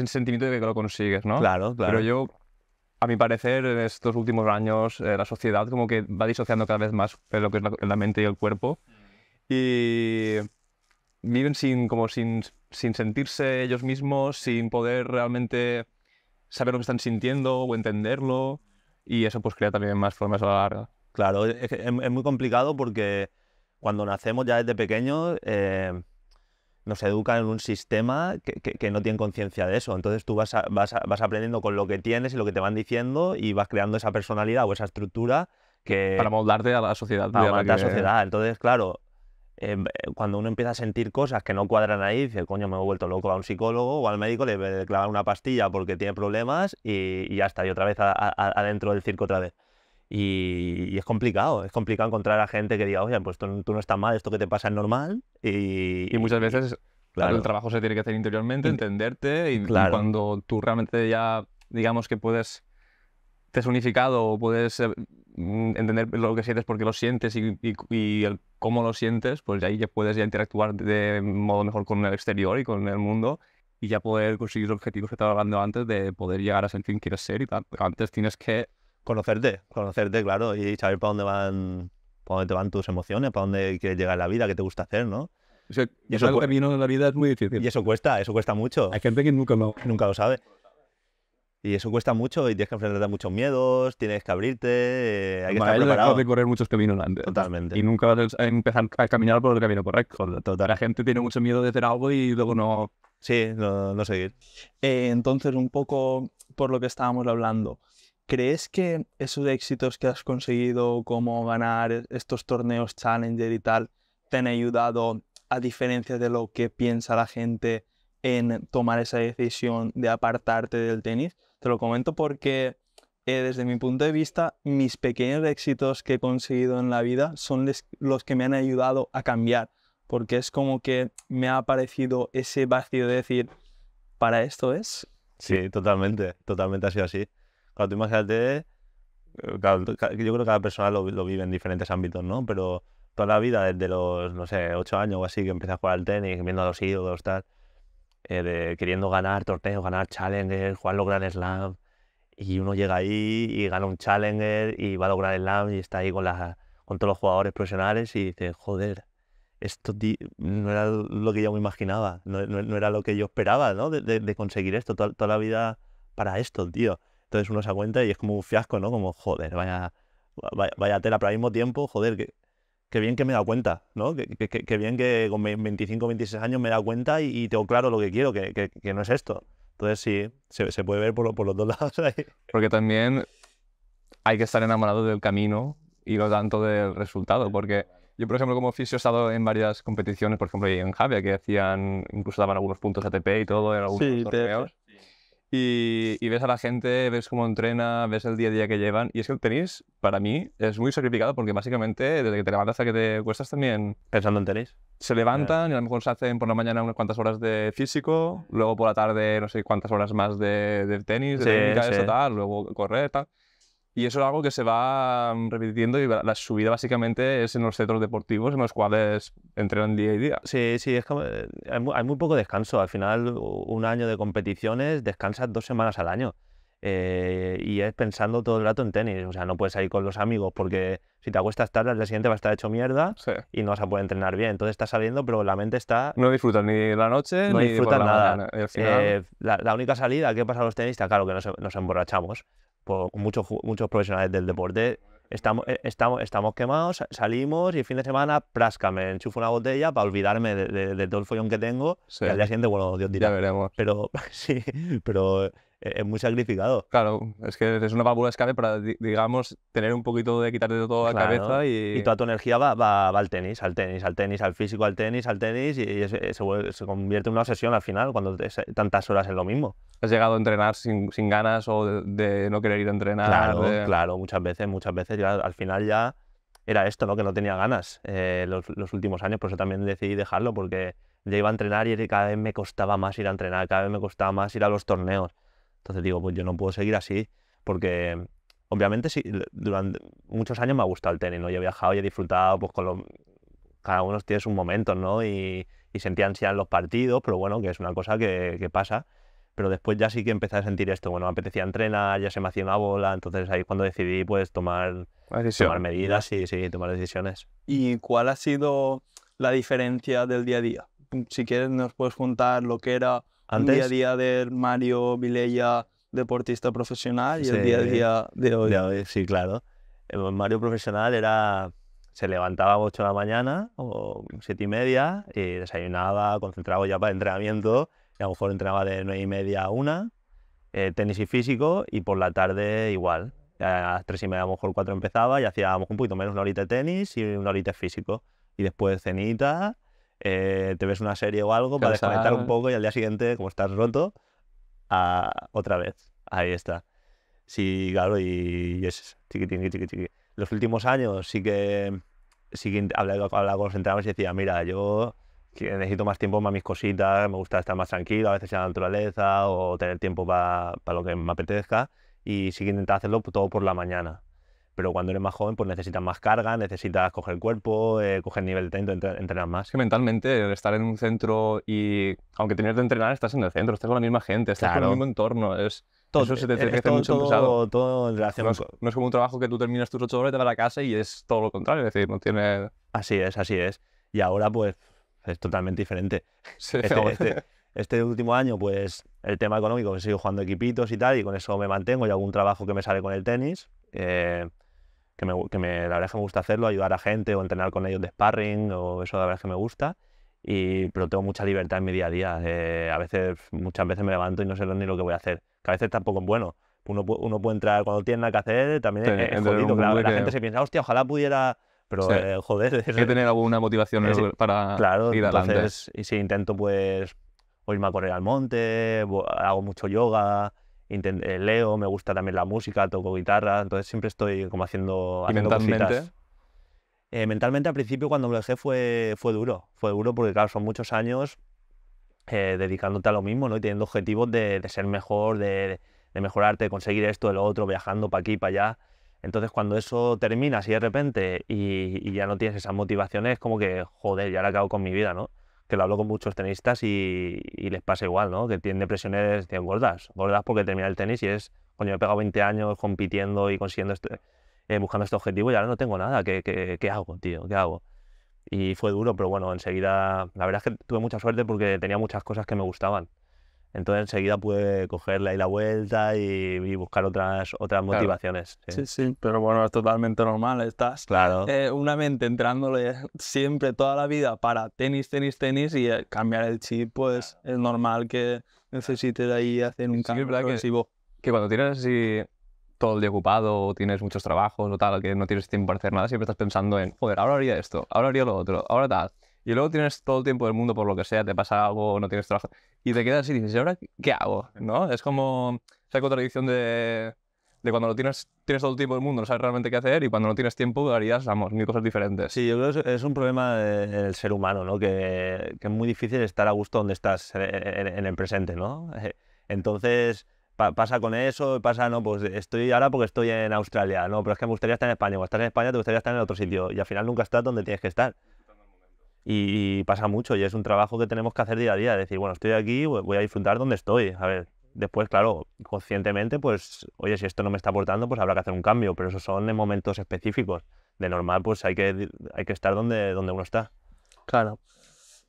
sentimiento de que lo consigues, ¿no? Claro, claro. Pero yo, a mi parecer, en estos últimos años, eh, la sociedad como que va disociando cada vez más lo que es la, mente y el cuerpo. Y viven sin, como sin, sin sentirse ellos mismos, sin poder realmente saber lo que están sintiendo o entenderlo. Y eso pues crea también más problemas a la larga. Claro, es, muy complicado porque cuando nacemos ya desde pequeños eh, nos educan en un sistema que, no tiene conciencia de eso. Entonces tú vas, vas, aprendiendo con lo que tienes y lo que te van diciendo y vas creando esa personalidad o esa estructura que... Para moldarte a la sociedad. Para moldarte a la, sociedad. Entonces, claro, eh, cuando uno empieza a sentir cosas que no cuadran ahí, dice, coño, me he vuelto loco a un psicólogo o al médico, le clavan una pastilla porque tiene problemas y, y ya está, y otra vez adentro del circo otra vez. Y, es complicado, es complicado encontrar a gente que diga, oye, pues tú, no estás mal, esto que te pasa es normal. Y, y muchas veces claro. el trabajo se tiene que hacer interiormente, entenderte, y, cuando tú realmente ya, digamos que puedes te has unificado o puedes eh, mm, entender lo que sientes, porque lo sientes y, el, cómo lo sientes, pues ahí ya puedes ya interactuar de modo mejor con el exterior y con el mundo y ya poder conseguir los objetivos que estaba hablando antes de poder llegar a ser quien quieres ser y tal. antes tienes que Conocerte, conocerte, claro, y saber para dónde van, para dónde van tus emociones, para dónde quieres llegar en la vida, qué te gusta hacer, ¿no? O sea, y eso el camino de la vida es muy difícil. Y eso cuesta, eso cuesta mucho. Hay gente que nunca lo, nunca lo sabe. Y eso cuesta mucho y tienes que enfrentarte a muchos miedos, tienes que abrirte, eh, hay que estar preparado. de correr muchos caminos antes. Totalmente. Y nunca vas a empezar a caminar por el camino correcto. Total. La gente tiene mucho miedo de hacer algo y luego no... Sí, no, no seguir. Eh, entonces, un poco por lo que estábamos hablando, ¿Crees que esos éxitos que has conseguido, como ganar e-, estos torneos Challenger y tal, te han ayudado, a diferencia de lo que piensa la gente, en tomar esa decisión de apartarte del tenis? Te lo comento porque eh, desde mi punto de vista, mis pequeños éxitos que he conseguido en la vida son los que me han ayudado a cambiar, porque es como que me ha aparecido ese vacío de decir, para esto es. Sí, totalmente, totalmente ha sido así cuando tú imagínate, claro, yo creo que cada persona lo, vive en diferentes ámbitos, ¿no? Pero toda la vida, desde los, no sé, ocho años o así, que empiezas a jugar al tenis, viendo a los ídolos, tal, eh, de, queriendo ganar torneos, ganar challengers jugar los Grand Slam, y uno llega ahí y gana un challenger y va a lograr el slam y está ahí con, la, con todos los jugadores profesionales y dice, joder, esto no era lo que yo me imaginaba, no, no, era lo que yo esperaba, ¿no? De, conseguir esto, toda, toda, la vida para esto, tío. Entonces uno se da cuenta y es como un fiasco, ¿no? Como, joder, vaya, vaya, tela, pero al mismo tiempo, joder, qué bien que me he dado cuenta, ¿no? Qué bien que con 25, 26 años me he dado cuenta y, tengo claro lo que quiero, que, no es esto. Entonces sí, se, puede ver por, los dos lados ahí. Porque también hay que estar enamorado del camino y lo tanto del resultado, porque yo, por ejemplo, como oficio he estado en varias competiciones, por ejemplo, en Javier, que hacían, incluso daban algunos puntos ATP y todo, en algunos sí, torneos. Y, ves a la gente, ves cómo entrena, ves el día a día que llevan. Y es que el tenis, para mí, es muy sacrificado porque básicamente desde que te levantas hasta que te cuestas también... Pensando en tenis. Se levantan y a lo mejor se hacen por la mañana unas cuantas horas de físico, luego por la tarde no sé cuántas horas más de, tenis, de técnica, tal, luego correr, tal. Y eso es algo que se va mm, repitiendo y la subida básicamente es en los centros deportivos en los cuales entrenan día y día. Sí, sí, es que eh, hay muy, poco descanso. Al final, un año de competiciones, descansas dos semanas al año. Eh, y es pensando todo el rato en tenis. O sea, no puedes salir con los amigos porque si te acuestas tarde, El siguiente va a estar hecho mierda y no vas a poder entrenar bien. Entonces estás saliendo, pero la mente está. No disfrutas ni la noche, no ni disfrutas nada. Eh, la, la, única salida que pasa a los tenistas, claro que nos, nos emborrachamos, pues, muchos, muchos profesionales del deporte, estamos, eh, estamos, estamos quemados, salimos y el fin de semana, prasca, me enchufo una botella para olvidarme de, todo el follón que tengo y al día siguiente, bueno, Dios dirá. Ya veremos. Pero sí, pero e-, es muy sacrificado. Claro, es que es una válvula escape para, digamos, tener un poquito de quitarte todo la cabeza y... Y toda tu energía va, va, al tenis, al tenis, al tenis, al físico, al tenis, al tenis y, eh, se, se, convierte en una obsesión al final cuando tantas horas en lo mismo. ¿Has llegado a entrenar sin, sin ganas o de, no querer ir a entrenar? Claro, eh. claro, muchas veces, muchas veces. al final ya era esto, ¿no? Que no tenía ganas eh, los últimos años, por eso también decidí dejarlo porque ya iba a entrenar y cada vez me costaba más ir a entrenar, cada vez me costaba más ir a los torneos. Entonces digo, pues yo no puedo seguir así porque obviamente durante muchos años me ha gustado el tenis, ¿no? Yo he viajado y he disfrutado, pues con los... Cada uno tiene sus momentos, ¿no? Y, y sentía ansiedad en los partidos, pero bueno, que es una cosa que, pasa. Pero después ya sí que empecé a sentir esto, bueno, me apetecía entrenar, ya se me hacía una bola, entonces ahí cuando decidí pues tomar, tomar medidas, y tomar decisiones. ¿Y cuál ha sido la diferencia del día a día? Si quieres nos puedes contar lo que era el día a día del Mario Vilella, deportista profesional, y el día a día de hoy. Sí, claro. El eh, Mario profesional era. Se levantaba a 8 de la mañana o 7 y media, y desayunaba, concentraba ya para el entrenamiento, y a lo mejor entrenaba de 9 y media a 1, eh, tenis y físico, y por la tarde igual. A las 3 y media, a lo mejor 4 empezaba, y hacíamos un poquito menos una horita de tenis y una horita de físico. Y después cenita, eh, te ves una serie o algo para un poco y al día siguiente, como estás roto, a, otra vez. Ahí está. Sí, claro, y, es chiquitín, chiquitín, Los últimos años sí que, sí que hablaba, con los entrenadores y decía, mira, yo necesito más tiempo para mis cositas, me gusta estar más tranquilo, a veces en la naturaleza o tener tiempo para, lo que me apetezca y sí que intentaba hacerlo todo por la mañana pero cuando eres más joven, pues necesitas más carga, necesitas coger el cuerpo, eh, coger nivel de talento, entrenar más. Que mentalmente, estar en un centro y aunque tenías que entrenar, estás en el centro, estás con la misma gente, estás claro. con el mismo entorno. Es, todo, eso se te, te mucho todo, no es, como un trabajo que tú terminas tus ocho horas, te vas a la casa y es todo lo contrario, es decir, no tiene... Así es, así es. Y ahora, pues, es totalmente diferente. este, este, este, último año, pues, el tema económico, que sigo jugando equipitos y tal, y con eso me mantengo y algún trabajo que me sale con el tenis. Eh, que, me, la verdad es que me gusta hacerlo, ayudar a gente o entrenar con ellos de sparring, o eso la verdad es que me gusta. Y, pero tengo mucha libertad en mi día a día. Eh, a veces, muchas veces me levanto y no sé ni lo que voy a hacer. Que a veces tampoco es bueno. Uno, uno puede entrar cuando tiene nada que hacer, también es, jodido. Claro, la gente se piensa, hostia, ojalá pudiera pero eh, joder. Hay que tener alguna motivación para ir adelante. y si intento, pues, o irme a correr al monte, hago mucho yoga, eh, leo, me gusta también la música, toco guitarra, entonces siempre estoy como haciendo, ¿Y mentalmente? Eh, mentalmente al principio cuando me dejé fue, fue duro, fue duro porque claro, son muchos años eh, dedicándote a lo mismo ¿no? y teniendo objetivos de, ser mejor, de, mejorarte, de conseguir esto, el lo otro, viajando para aquí, para allá. Entonces cuando eso termina así de repente y, ya no tienes esas motivaciones, es como que, joder, ya ahora acabo con mi vida, ¿no? que lo hablo con muchos tenistas y, les pasa igual, ¿no? Que tienen depresiones de gordas, gordas porque termina el tenis y es, coño, he pegado 20 años compitiendo y consiguiendo este, eh, buscando este objetivo y ahora no tengo nada, que, qué hago, tío? ¿Qué hago? Y fue duro, pero bueno, enseguida, la verdad es que tuve mucha suerte porque tenía muchas cosas que me gustaban. Entonces enseguida puede cogerle ahí la vuelta y, buscar otras, otras motivaciones. ¿sí? sí. pero bueno, es totalmente normal. Estás claro. Eh, una mente entrándole siempre toda la vida para tenis, tenis, tenis y eh, cambiar el chip, pues es normal que necesites ahí hacer un cambio es Que, que, cuando tienes así todo el día ocupado o tienes muchos trabajos o tal, que no tienes tiempo para hacer nada, siempre estás pensando en, joder, ahora haría esto, ahora haría lo otro, ahora tal. Y luego tienes todo el tiempo del mundo por lo que sea, te pasa algo, no tienes trabajo. Y te quedas así y dices, ahora qué hago? ¿No? Es como esa contradicción de, de cuando lo tienes, tienes todo el tiempo del mundo, no sabes realmente qué hacer, y cuando no tienes tiempo harías, vamos, mil cosas diferentes. Sí, yo creo que es un problema del ser humano, ¿no? Que, es muy difícil estar a gusto donde estás eh, en, el presente, ¿no? Entonces pasa con eso, pasa, no, pues estoy ahora porque estoy en Australia, no, pero es que me gustaría estar en España, o estar en España te gustaría estar en otro sitio, y al final nunca estás donde tienes que estar. Y, pasa mucho y es un trabajo que tenemos que hacer día a día, decir, bueno, estoy aquí, voy a disfrutar donde estoy. A ver, después, claro, conscientemente, pues, oye, si esto no me está aportando, pues habrá que hacer un cambio, pero eso son en momentos específicos. De normal, pues hay que, hay que estar donde, donde uno está. Claro.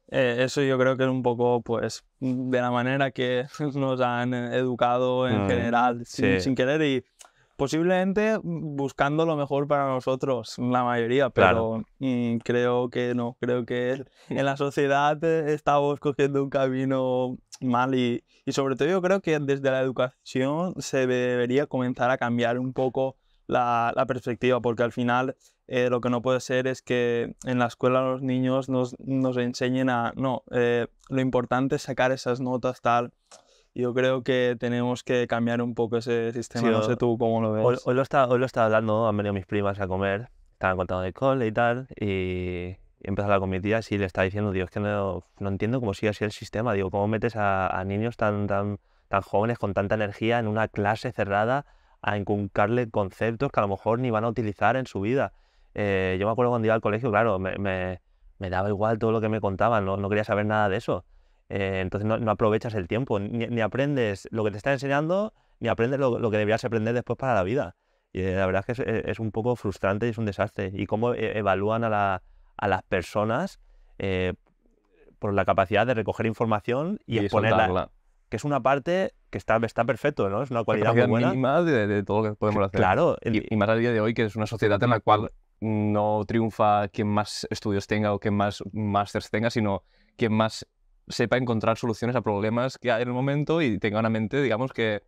Eh, eso yo creo que es un poco, pues, de la manera que nos han educado en mm, general, sin querer y Posiblemente buscando lo mejor para nosotros, la mayoría, pero mm, creo que no. Creo que en la sociedad eh, estamos cogiendo un camino mal y, sobre todo yo creo que desde la educación se debería comenzar a cambiar un poco la, perspectiva, porque al final eh, lo que no puede ser es que en la escuela los niños nos, nos enseñen a, no, eh, lo importante es sacar esas notas tal yo creo que tenemos que cambiar un poco ese sistema. no sé tú cómo lo ves. Hoy, lo estaba, hoy lo estaba hablando, han venido mis primas a comer, estaban contando de cole y tal, y empezó a la con mi y le estaba diciendo, Dios, que no, entiendo cómo sigue así el sistema. Digo, ¿cómo metes a, niños tan, tan, tan jóvenes, con tanta energía, en una clase cerrada a inculcarle conceptos que a lo mejor ni van a utilizar en su vida? Eh, yo me acuerdo cuando iba al colegio, claro, me, me, daba igual todo lo que me contaban, no, no quería saber nada de eso. Eh, entonces no, aprovechas el tiempo, ni, aprendes lo que te está enseñando, ni aprendes lo, que deberías aprender después para la vida. Y eh, la verdad es que es, un poco frustrante y es un desastre. Y cómo e, evalúan a, las personas eh, por la capacidad de recoger información y, exponerla. Que es una parte que está, está perfecto, ¿no? Es una cualidad muy buena. mínima de, de, todo lo que podemos hacer. Claro. Y, más al día de hoy, que es una sociedad en la cual no triunfa quien más estudios tenga o quien más másters tenga, sino quien más sepa encontrar soluciones a problemas que hay en el momento y tenga una mente, digamos, que,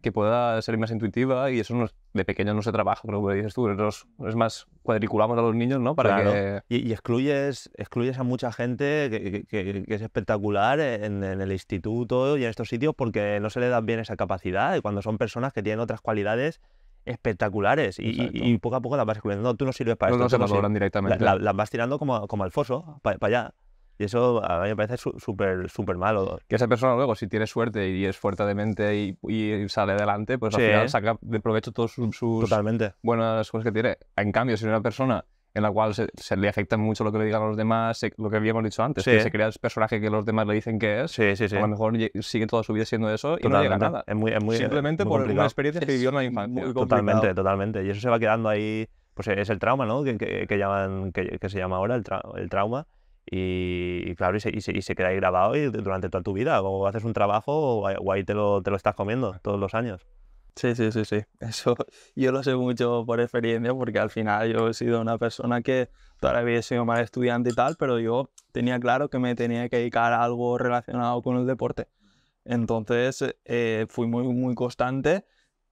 que pueda ser más intuitiva y eso de pequeño no se trabaja, como dices tú, es más, cuadriculamos a los niños, ¿no? Para y, excluyes, excluyes a mucha gente que, es espectacular en, el instituto y en estos sitios porque no se le da bien esa capacidad y cuando son personas que tienen otras cualidades espectaculares y, poco a poco las vas excluyendo. No, tú no sirves para esto. No se valoran directamente. las vas tirando como, como al foso, para allá. Y eso a mí me parece súper súper malo. Que esa persona luego, si tiene suerte y es fuerte de mente y, sale adelante, pues al final saca de provecho todas sus, sus buenas cosas que tiene. En cambio, si es una persona en la cual se, le afecta mucho lo que le digan los demás, lo que habíamos dicho antes, que se crea el personaje que los demás le dicen que es, a lo mejor sigue toda su vida siendo eso y no llega nada. Es muy, es muy, Simplemente por una experiencia que vivió en la infancia. Totalmente, totalmente. Y eso se va quedando ahí, pues es el trauma, ¿no? Que, que, llaman, que, que, se llama ahora el, el trauma. Y, claro, y se, y, se, queda ahí grabado y durante toda tu vida. O haces un trabajo o, ahí te lo, te lo estás comiendo todos los años. Sí, sí, sí, sí. Eso yo lo sé mucho por experiencia, porque al final yo he sido una persona que todavía he sido mal estudiante y tal, pero yo tenía claro que me tenía que dedicar a algo relacionado con el deporte. Entonces eh, fui muy, muy constante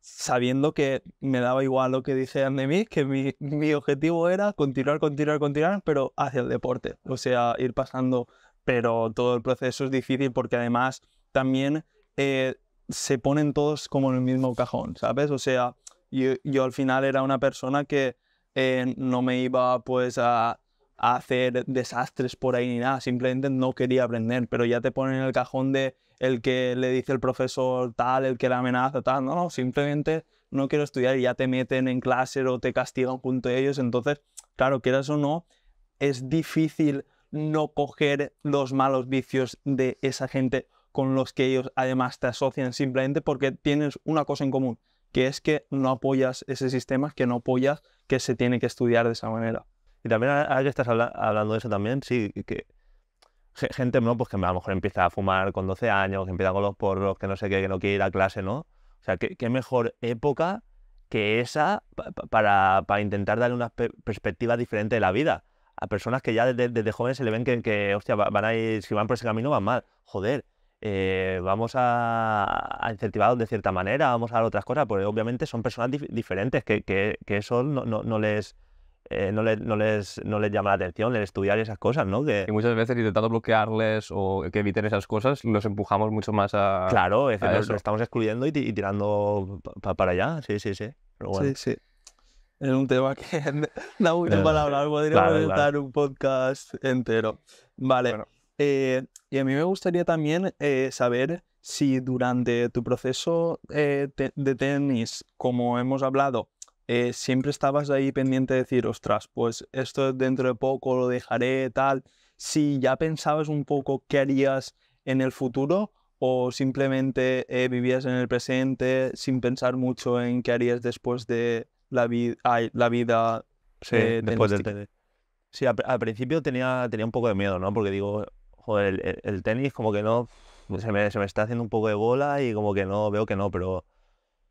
sabiendo que me daba igual lo que dijeran de mí, que mi, mi objetivo era continuar, continuar, continuar, pero hacia el deporte, o sea, ir pasando, pero todo el proceso es difícil porque además también eh, se ponen todos como en el mismo cajón, ¿sabes? O sea, yo, yo al final era una persona que eh, no me iba pues a, a hacer desastres por ahí ni nada, simplemente no quería aprender, pero ya te ponen en el cajón de el que le dice el profesor tal, el que le amenaza tal, no, no, simplemente no quiero estudiar y ya te meten en clase o te castigan junto a ellos, entonces, claro, quieras o no, es difícil no coger los malos vicios de esa gente con los que ellos además te asocian simplemente porque tienes una cosa en común, que es que no apoyas ese sistema, que no apoyas que se tiene que estudiar de esa manera. Y también ahora que estás hablando de eso también, sí, que gente, ¿no? Pues que a lo mejor empieza a fumar con 12 años, que empieza con los porros, que no sé qué, que no quiere ir a clase, ¿no? O sea, qué, mejor época que esa para, para intentar darle una perspectiva diferente de la vida. A personas que ya desde, desde jóvenes se le ven que, que, hostia, van a ir, si van por ese camino van mal. Joder, eh, vamos a, a, incentivarlos de cierta manera, vamos a dar otras cosas, porque obviamente son personas diferentes, que, que, que eso no, no, no les eh, no, les, llama la atención el estudiar esas cosas, ¿no? Que... Y muchas veces intentando bloquearles o que eviten esas cosas, los empujamos mucho más a. Claro, es los, estamos excluyendo y, tirando para allá, sí, sí, sí. Sí, sí. Es un tema que da mucho para hablar, podríamos un podcast entero. Vale. Eh, y a mí me gustaría también eh, saber si durante tu proceso de tenis, como hemos hablado, eh, siempre estabas ahí pendiente de decir, ostras, pues esto dentro de poco lo dejaré, tal. Si ya pensabas un poco qué harías en el futuro o simplemente eh, vivías en el presente sin pensar mucho en qué harías después de la, la vida sí, eh, después del tenis. Sí, al, principio tenía, tenía un poco de miedo, ¿no? Porque digo, joder, el, tenis como que no, se me, se me está haciendo un poco de bola y como que no, veo que no, pero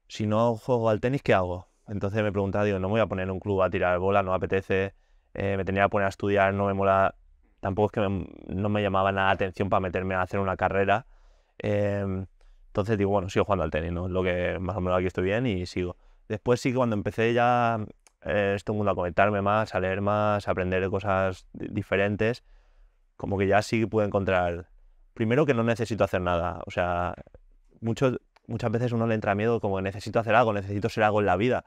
si no juego al tenis, ¿qué hago? Entonces me preguntaba, digo, no me voy a poner en un club a tirar bola, no me apetece, eh, me tenía que poner a estudiar, no me mola, tampoco es que no me llamaba nada la atención para meterme a hacer una carrera. Em, entonces digo, bueno, sigo jugando al tenis, ¿no? Lo que más o menos aquí estoy bien y sigo. Después sí que cuando empecé ya eh, este mundo a conectarme más, a leer más, a aprender cosas diferentes, como que ya sí pude encontrar, primero que no necesito hacer nada, o sea, muchos muchas veces uno le entra miedo como que necesito hacer algo, necesito ser algo en la vida.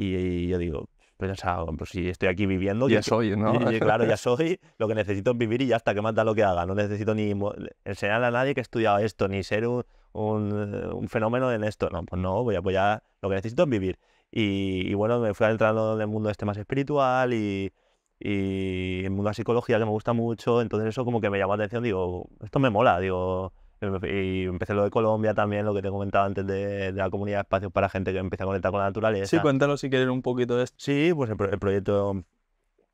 Y, yo digo, pensaba, pues si estoy aquí viviendo... Ya soy, ¿no? Y, claro, ya soy, lo que necesito es vivir y ya está, que más da lo que haga. No necesito ni enseñar a nadie que he estudiado esto, ni ser un, fenómeno en esto. No, pues no, voy a lo que necesito es vivir. Y, bueno, me fui adentrando en el mundo este más espiritual y, y en el mundo de la psicología que me gusta mucho. Entonces eso como que me llamó la atención, digo, esto me mola, digo, y empecé lo de Colombia también, lo que te he comentado antes de, la comunidad de espacios para gente que empieza a conectar con la naturaleza. Sí, cuéntanos si quieres un poquito de esto. Sí, pues el, proyecto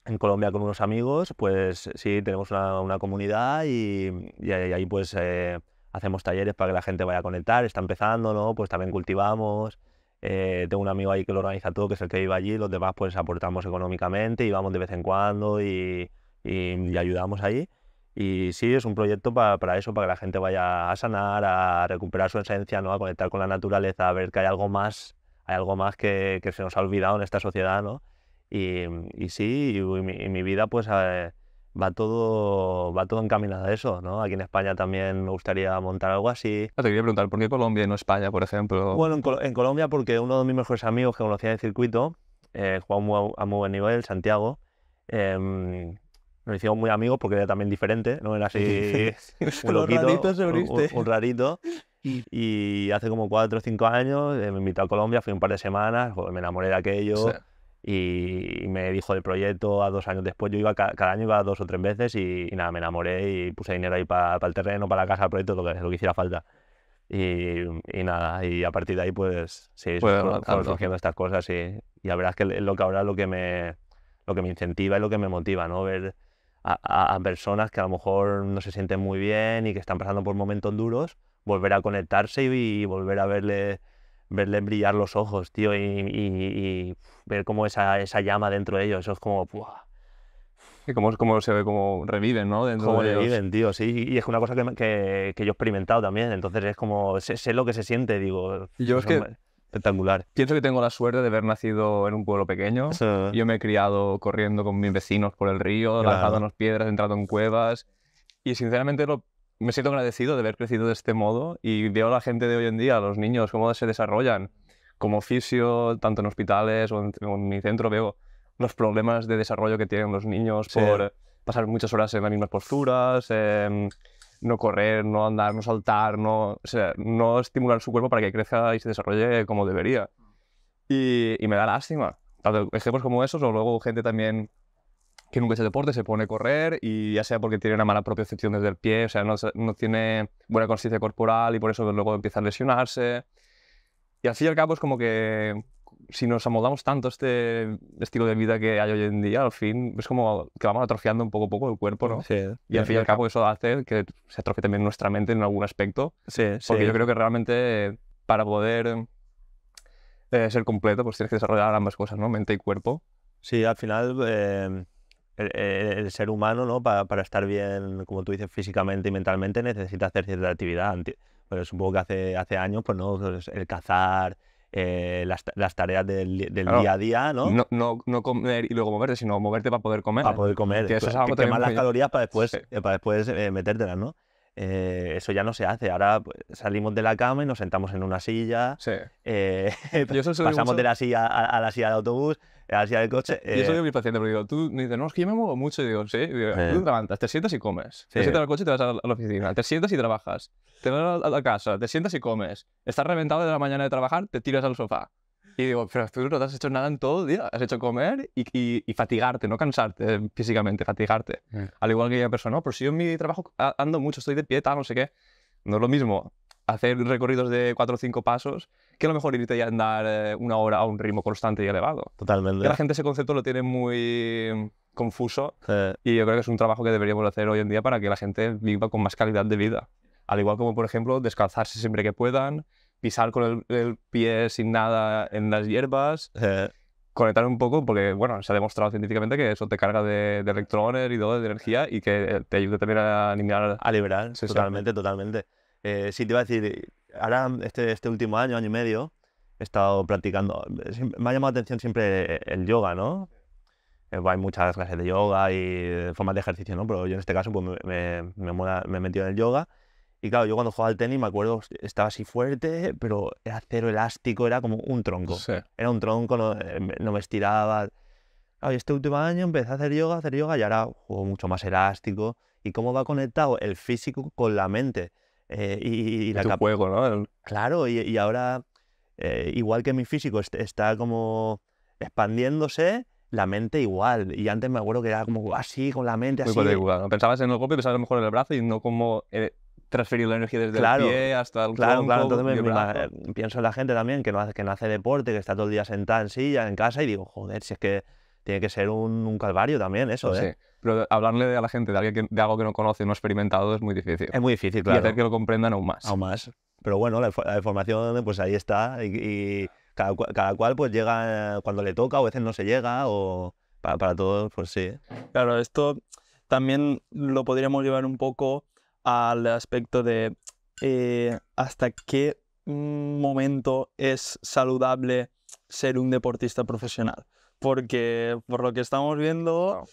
en Colombia con unos amigos, pues sí, tenemos una, comunidad y, ahí pues eh, hacemos talleres para que la gente vaya a conectar, está empezando, ¿no? Pues también cultivamos. Eh, tengo un amigo ahí que lo organiza todo, que es el que vive allí, los demás pues aportamos económicamente y vamos de vez en cuando y, y ayudamos ahí. Y sí, es un proyecto para, para, eso, para que la gente vaya a sanar, a recuperar su esencia, ¿no? a conectar con la naturaleza, a ver que hay algo más, hay algo más que, que se nos ha olvidado en esta sociedad. ¿no? Y, y sí, y, mi, vida pues eh, va, todo, va todo encaminada a eso. ¿no? Aquí en España también me gustaría montar algo así. Ah, te quería preguntar, ¿por qué Colombia y no España, por ejemplo? Bueno, en, Colombia porque uno de mis mejores amigos que conocía de circuito eh, jugaba a muy buen nivel, Santiago. Em, nos hicimos muy amigos porque era también diferente, ¿no? Era así un loquito, un, rarito. Y hace como cuatro o cinco años eh, me invitó a Colombia, fui un par de semanas, pues, me enamoré de aquello. Y me dijo del proyecto a dos años después. Yo iba cada, año iba dos o tres veces y, nada, me enamoré y puse dinero ahí para el terreno, para la casa, el proyecto, lo que, lo que hiciera falta. Y, nada, y a partir de ahí pues sí, pues, fueron surgiendo estas cosas y, y la verdad es que lo que ahora lo que me, lo que me incentiva y lo que me motiva, ¿no? Ver a, personas que a lo mejor no se sienten muy bien y que están pasando por momentos duros, volver a conectarse y, volver a verle, verle brillar los ojos, tío, y, ver cómo esa, esa, llama dentro de ellos, eso es como... ¡buah! Y como, se ve, como reviven, ¿no? Dentro reviven, tío, sí. Y es una cosa que, que, yo he experimentado también. Entonces es como, sé, lo que se siente, digo. Yo es que, espectacular. Pienso que tengo la suerte de haber nacido en un pueblo pequeño. Yo me he criado corriendo con mis vecinos por el río, claro. las piedras, entrando en cuevas. Y sinceramente me siento agradecido de haber crecido de este modo y veo a la gente de hoy en día, los niños, cómo se desarrollan como oficio, tanto en hospitales o en, mi centro, veo los problemas de desarrollo que tienen los niños por pasar muchas horas en las mismas posturas. Eh, no correr, no andar, no saltar, no, o sea, no estimular su cuerpo para que crezca y se desarrolle como debería. Y, me da lástima. Tanto ejemplos como esos, o luego gente también que nunca hace deporte, se pone a correr y ya sea porque tiene una mala excepción desde el pie, o sea, no, no tiene buena conciencia corporal y por eso luego empieza a lesionarse. Y al fin y al cabo es como que si nos amoldamos tanto este estilo de vida que hay hoy en día, al fin es como que vamos atrofiando un poco a poco el cuerpo, ¿no? Sí, y al fin y al cabo eso hace que se atrofie también nuestra mente en algún aspecto. Sí, porque yo creo que realmente para poder eh, ser completo, pues tienes que desarrollar ambas cosas, ¿no? Mente y cuerpo. Sí, al final... Eh, el, ser humano, ¿no? Para, para, estar bien, como tú dices, físicamente y mentalmente, necesita hacer cierta actividad. Pero supongo que hace, hace años, pues no, pues, el cazar, eh, las, las, tareas del, día a día, ¿no? ¿no? No, comer y luego moverte, sino moverte para poder comer. Para poder comer. Que pues quemar las calorías para después, eh, para después eh, metértelas, ¿no? Eh, eso ya no se hace. Ahora pues, salimos de la cama y nos sentamos en una silla. Sí. Eh, pasamos de la silla a, la silla del autobús, a la silla del coche. Yo soy de eh. mis porque digo, tú me dices, no, es que yo me muevo mucho. Y digo, sí. tú te levantas, te sientas y comes. Te sientas en el coche y te vas a la, oficina. Te sientas y trabajas. Te vas a la casa, te sientas y comes. Estás reventado de la mañana de trabajar, te tiras al sofá. Y digo, pero tú no te has hecho nada en todo el día. Has hecho comer y, y, fatigarte, no cansarte eh, físicamente, fatigarte. Al igual que ella persona, no, pero si yo en mi trabajo ando mucho, estoy de pie, tal, no sé qué. No es lo mismo hacer recorridos de cuatro o cinco pasos que a lo mejor irte a andar eh, una hora a un ritmo constante y elevado. Totalmente. la gente ese concepto lo tiene muy mm, confuso y yo creo que es un trabajo que deberíamos hacer hoy en día para que la gente viva con más calidad de vida. Al igual como, por ejemplo, descalzarse siempre que puedan, pisar con el, pie sin nada en las hierbas. Conectar un poco, porque bueno, se ha demostrado científicamente que eso te carga de, de electrones y de energía, y que eh, te ayuda también a A liberar, sexualmente totalmente, totalmente. Eh, sí, te iba a decir, ahora este, este último año, año y medio, he estado practicando. Me ha llamado la atención siempre el yoga, ¿no? Eh, hay muchas clases de yoga y formas de ejercicio, ¿no? Pero yo en este caso pues, me, me, me he metido en el yoga y claro, yo cuando jugaba al tenis me acuerdo, estaba así fuerte, pero era cero elástico, era como un tronco. Era un tronco, eh, no, me estiraba. Claro, y este último año empecé a hacer yoga, hacer yoga y ahora juego mucho más elástico. ¿Y cómo va conectado el físico con la mente? Eh, y, la juego, ¿no? Claro, y, ahora, eh, igual que mi físico está como expandiéndose, la mente igual. Y antes me acuerdo que era como así, con la mente Muy así. Pensabas en el golpe, pensabas mejor en el brazo y no como transferir la energía desde el pie hasta el Claro, claro. Entonces pienso en la gente también que no, hace, que no deporte, que está todo el día sentada en silla, en casa, y digo, joder, si es que tiene que ser un, calvario también eso, ¿eh? Sí. Pero hablarle a la gente de, algo que no conoce, no experimentado, es muy difícil. Es muy difícil, claro. Y hacer que lo comprendan aún más. Aún más. Pero bueno, la, formación pues ahí está. Y, cada, cual, pues llega cuando le toca, a veces no se llega, o para todos, pues sí. Claro, esto también lo podríamos llevar un poco al aspecto de eh, hasta qué momento es saludable ser un deportista profesional. Porque por lo que estamos viendo,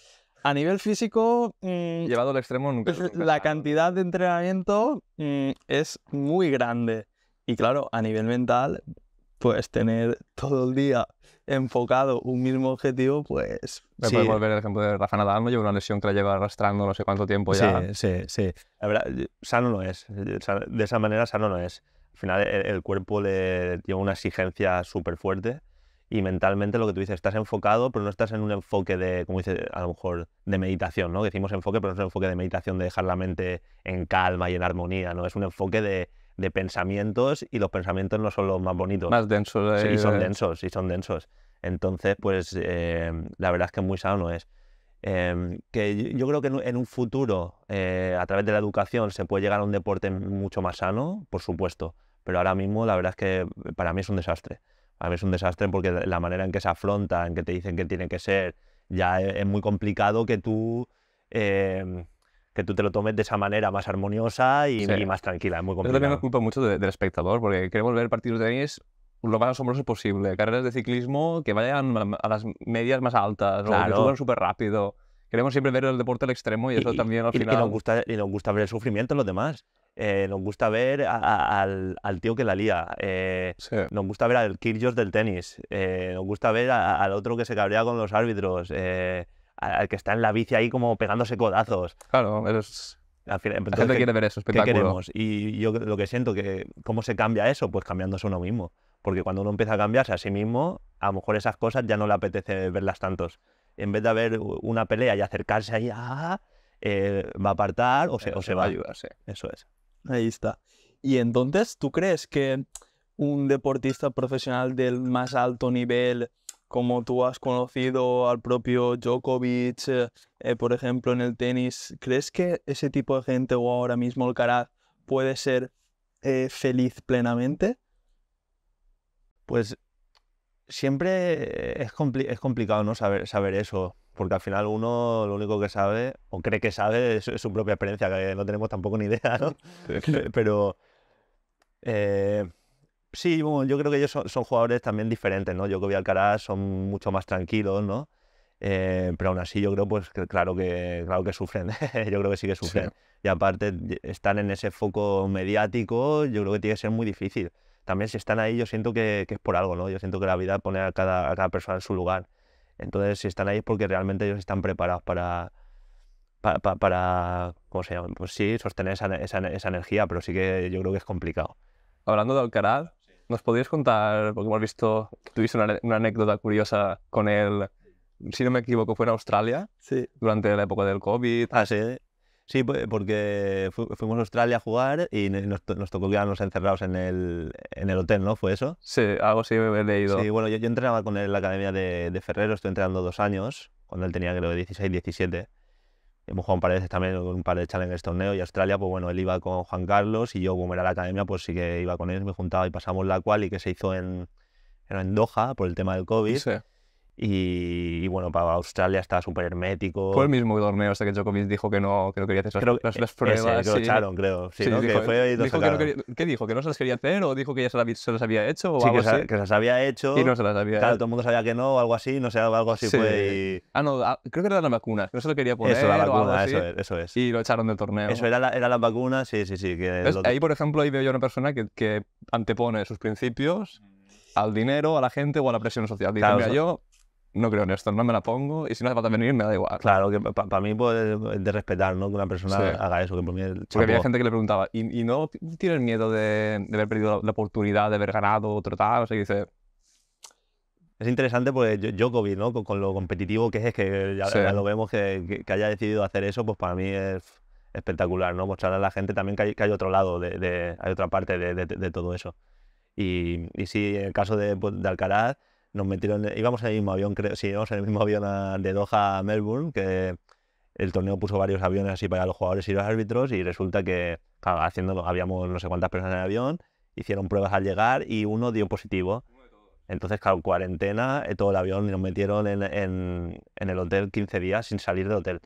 a nivel físico... Mm, Llevado al extremo La cantidad de entrenamiento mm, es muy grande. Y claro, a nivel mental pues tener todo el día enfocado un mismo objetivo, pues... Me sí. volver el ejemplo de Rafa Nadal, ¿no? Lleva una lesión que la lleva arrastrando no sé cuánto tiempo ya. Sí, sí, sí. La verdad, sano no es. De esa manera sano no es. Al final e, el, cuerpo le lleva una exigencia súper fuerte y mentalmente lo que tú dices, estás enfocado, pero no estás en un enfoque de, como dices, a lo mejor de meditación, ¿no? decimos enfoque, pero no es un enfoque de meditación de dejar la mente en calma y en armonía, ¿no? Es un enfoque de de pensamientos y los pensamientos no son los más bonitos. Más densos. y sí, eh, son eh. densos, y son densos. Entonces, pues em, la verdad es que muy sano es. Em, que yo, creo que en, un futuro, eh, a través de la educación, se puede llegar a un deporte mucho más sano, por supuesto. Pero ahora mismo, la verdad es que para mí es un desastre. Para mí es un desastre porque la manera en que se afronta, en que te dicen que tiene que ser, ya e, es muy complicado que tú em, que tú te lo tomes de esa manera más armoniosa y, más tranquila. Es muy complicado. Yo también me culpa mucho del espectador, porque queremos ver partidos de tenis lo más asombroso posible. Carreras de ciclismo que vayan a las medias más altas o que suban súper rápido. Queremos siempre ver el deporte al extremo y eso también al final. Y nos, gusta, y nos gusta ver el sufrimiento en los demás. Eh, nos gusta ver al, tío que la lía, eh, nos gusta ver al Kirchhoff del tenis, eh, nos gusta ver al otro que se cabrea con los árbitros al que está en la bici ahí como pegándose codazos. Claro, es... Al final, la gente quiere ver eso, espectáculo. ¿qué queremos? Y yo lo que siento, que ¿cómo se cambia eso? Pues cambiándose uno mismo. Porque cuando uno empieza a cambiarse a sí mismo, a lo mejor esas cosas ya no le apetece verlas tantos. En vez de haber una pelea y acercarse ahí, ah, eh, va a apartar o se, o se va. a ayudarse. Eso es. Ahí está. Y entonces, ¿tú crees que un deportista profesional del más alto nivel como tú has conocido al propio Djokovic, eh, eh, por ejemplo, en el tenis, ¿crees que ese tipo de gente o ahora mismo el Caraz puede ser eh, feliz plenamente? Pues siempre es, complicado ¿no? saber, saber eso, porque al final uno lo único que sabe o cree que sabe es, su propia experiencia, que no tenemos tampoco ni idea, ¿no? Pero... Sí, yo creo que ellos son, jugadores también diferentes, ¿no? Yo que al Alcaraz son mucho más tranquilos, ¿no? Eh, pero aún así yo creo pues que, claro que claro que sufren ¿eh? yo creo que sí que sufren y aparte están en ese foco mediático yo creo que tiene que ser muy difícil también si están ahí yo siento que, es por algo no yo siento que la vida pone a cada, persona en su lugar entonces si están ahí es porque realmente ellos están preparados para para, para, ¿cómo Pues sí, sostener esa, esa, esa energía, pero sí que yo creo que es complicado. Hablando de Alcaraz, ¿Nos podrías contar, porque hemos visto tuviste una, anécdota curiosa con él, si no me equivoco, fue en Australia, durante la época del COVID? Ah, sí. Sí, pues, porque fuimos a Australia a jugar y nos, tocó quedarnos encerrados en el, en el, hotel, ¿no? ¿Fue eso? Sí, algo sí me he leído. Sí, bueno, yo, entrenaba con él en la academia de, de Ferrero, estoy entrenando dos años, cuando él tenía creo 16, 17 hemos jugado un par de veces también un par de challenges torneo y Australia, pues bueno, él iba con Juan Carlos y yo como era la academia, pues sí que iba con ellos me juntaba y pasamos la cual y que se hizo en, en Doha por el tema del COVID. Y, bueno, para Australia está súper hermético. Fue el mismo torneo hasta este que Djokovic dijo que no, que no quería hacer las, pruebas. Ese, lo echaron, creo. ¿Qué dijo? ¿Que no se las quería hacer o dijo que ya se las, había hecho? O sí, que, se las había hecho. Y no se las había Claro, todo el mundo sabía que no o algo así, no sé, algo así fue. Ah, no, ah, creo que era las vacunas, no se lo quería poner. Eso, la vacuna, eso es, eso es. Y lo echaron del torneo. Eso era, la, era las vacunas, sí, sí, sí. Ahí, por ejemplo, veo yo una persona que, que antepone sus principios mm. al dinero, a la gente o a la presión social. Dice, yo no creo en esto, no me la pongo y si no hace falta venir me da igual. Claro, que para mí puede es de respetar ¿no? que una persona haga eso. Porque había gente que le preguntaba, ¿y, y no tienes miedo de, haber perdido la, oportunidad, de haber ganado otro tal? dice... Es interesante porque Djokovic, ¿no? Con, lo competitivo que es, que ya, lo vemos, que, que, haya decidido hacer eso, pues para mí es espectacular, ¿no? Mostrar a la gente también que hay, otro lado, de, hay otra parte de, todo eso. Y, y sí, en el caso de, pues, de Alcaraz, nos metieron, íbamos en el mismo avión, creo, en el mismo avión de Doha a Melbourne, que el torneo puso varios aviones así para los jugadores y los árbitros y resulta que, haciéndolo, habíamos no sé cuántas personas en el avión, hicieron pruebas al llegar y uno dio positivo. Entonces, claro, cuarentena, eh, todo el avión y nos metieron en, en, en el hotel 15 días sin salir del hotel.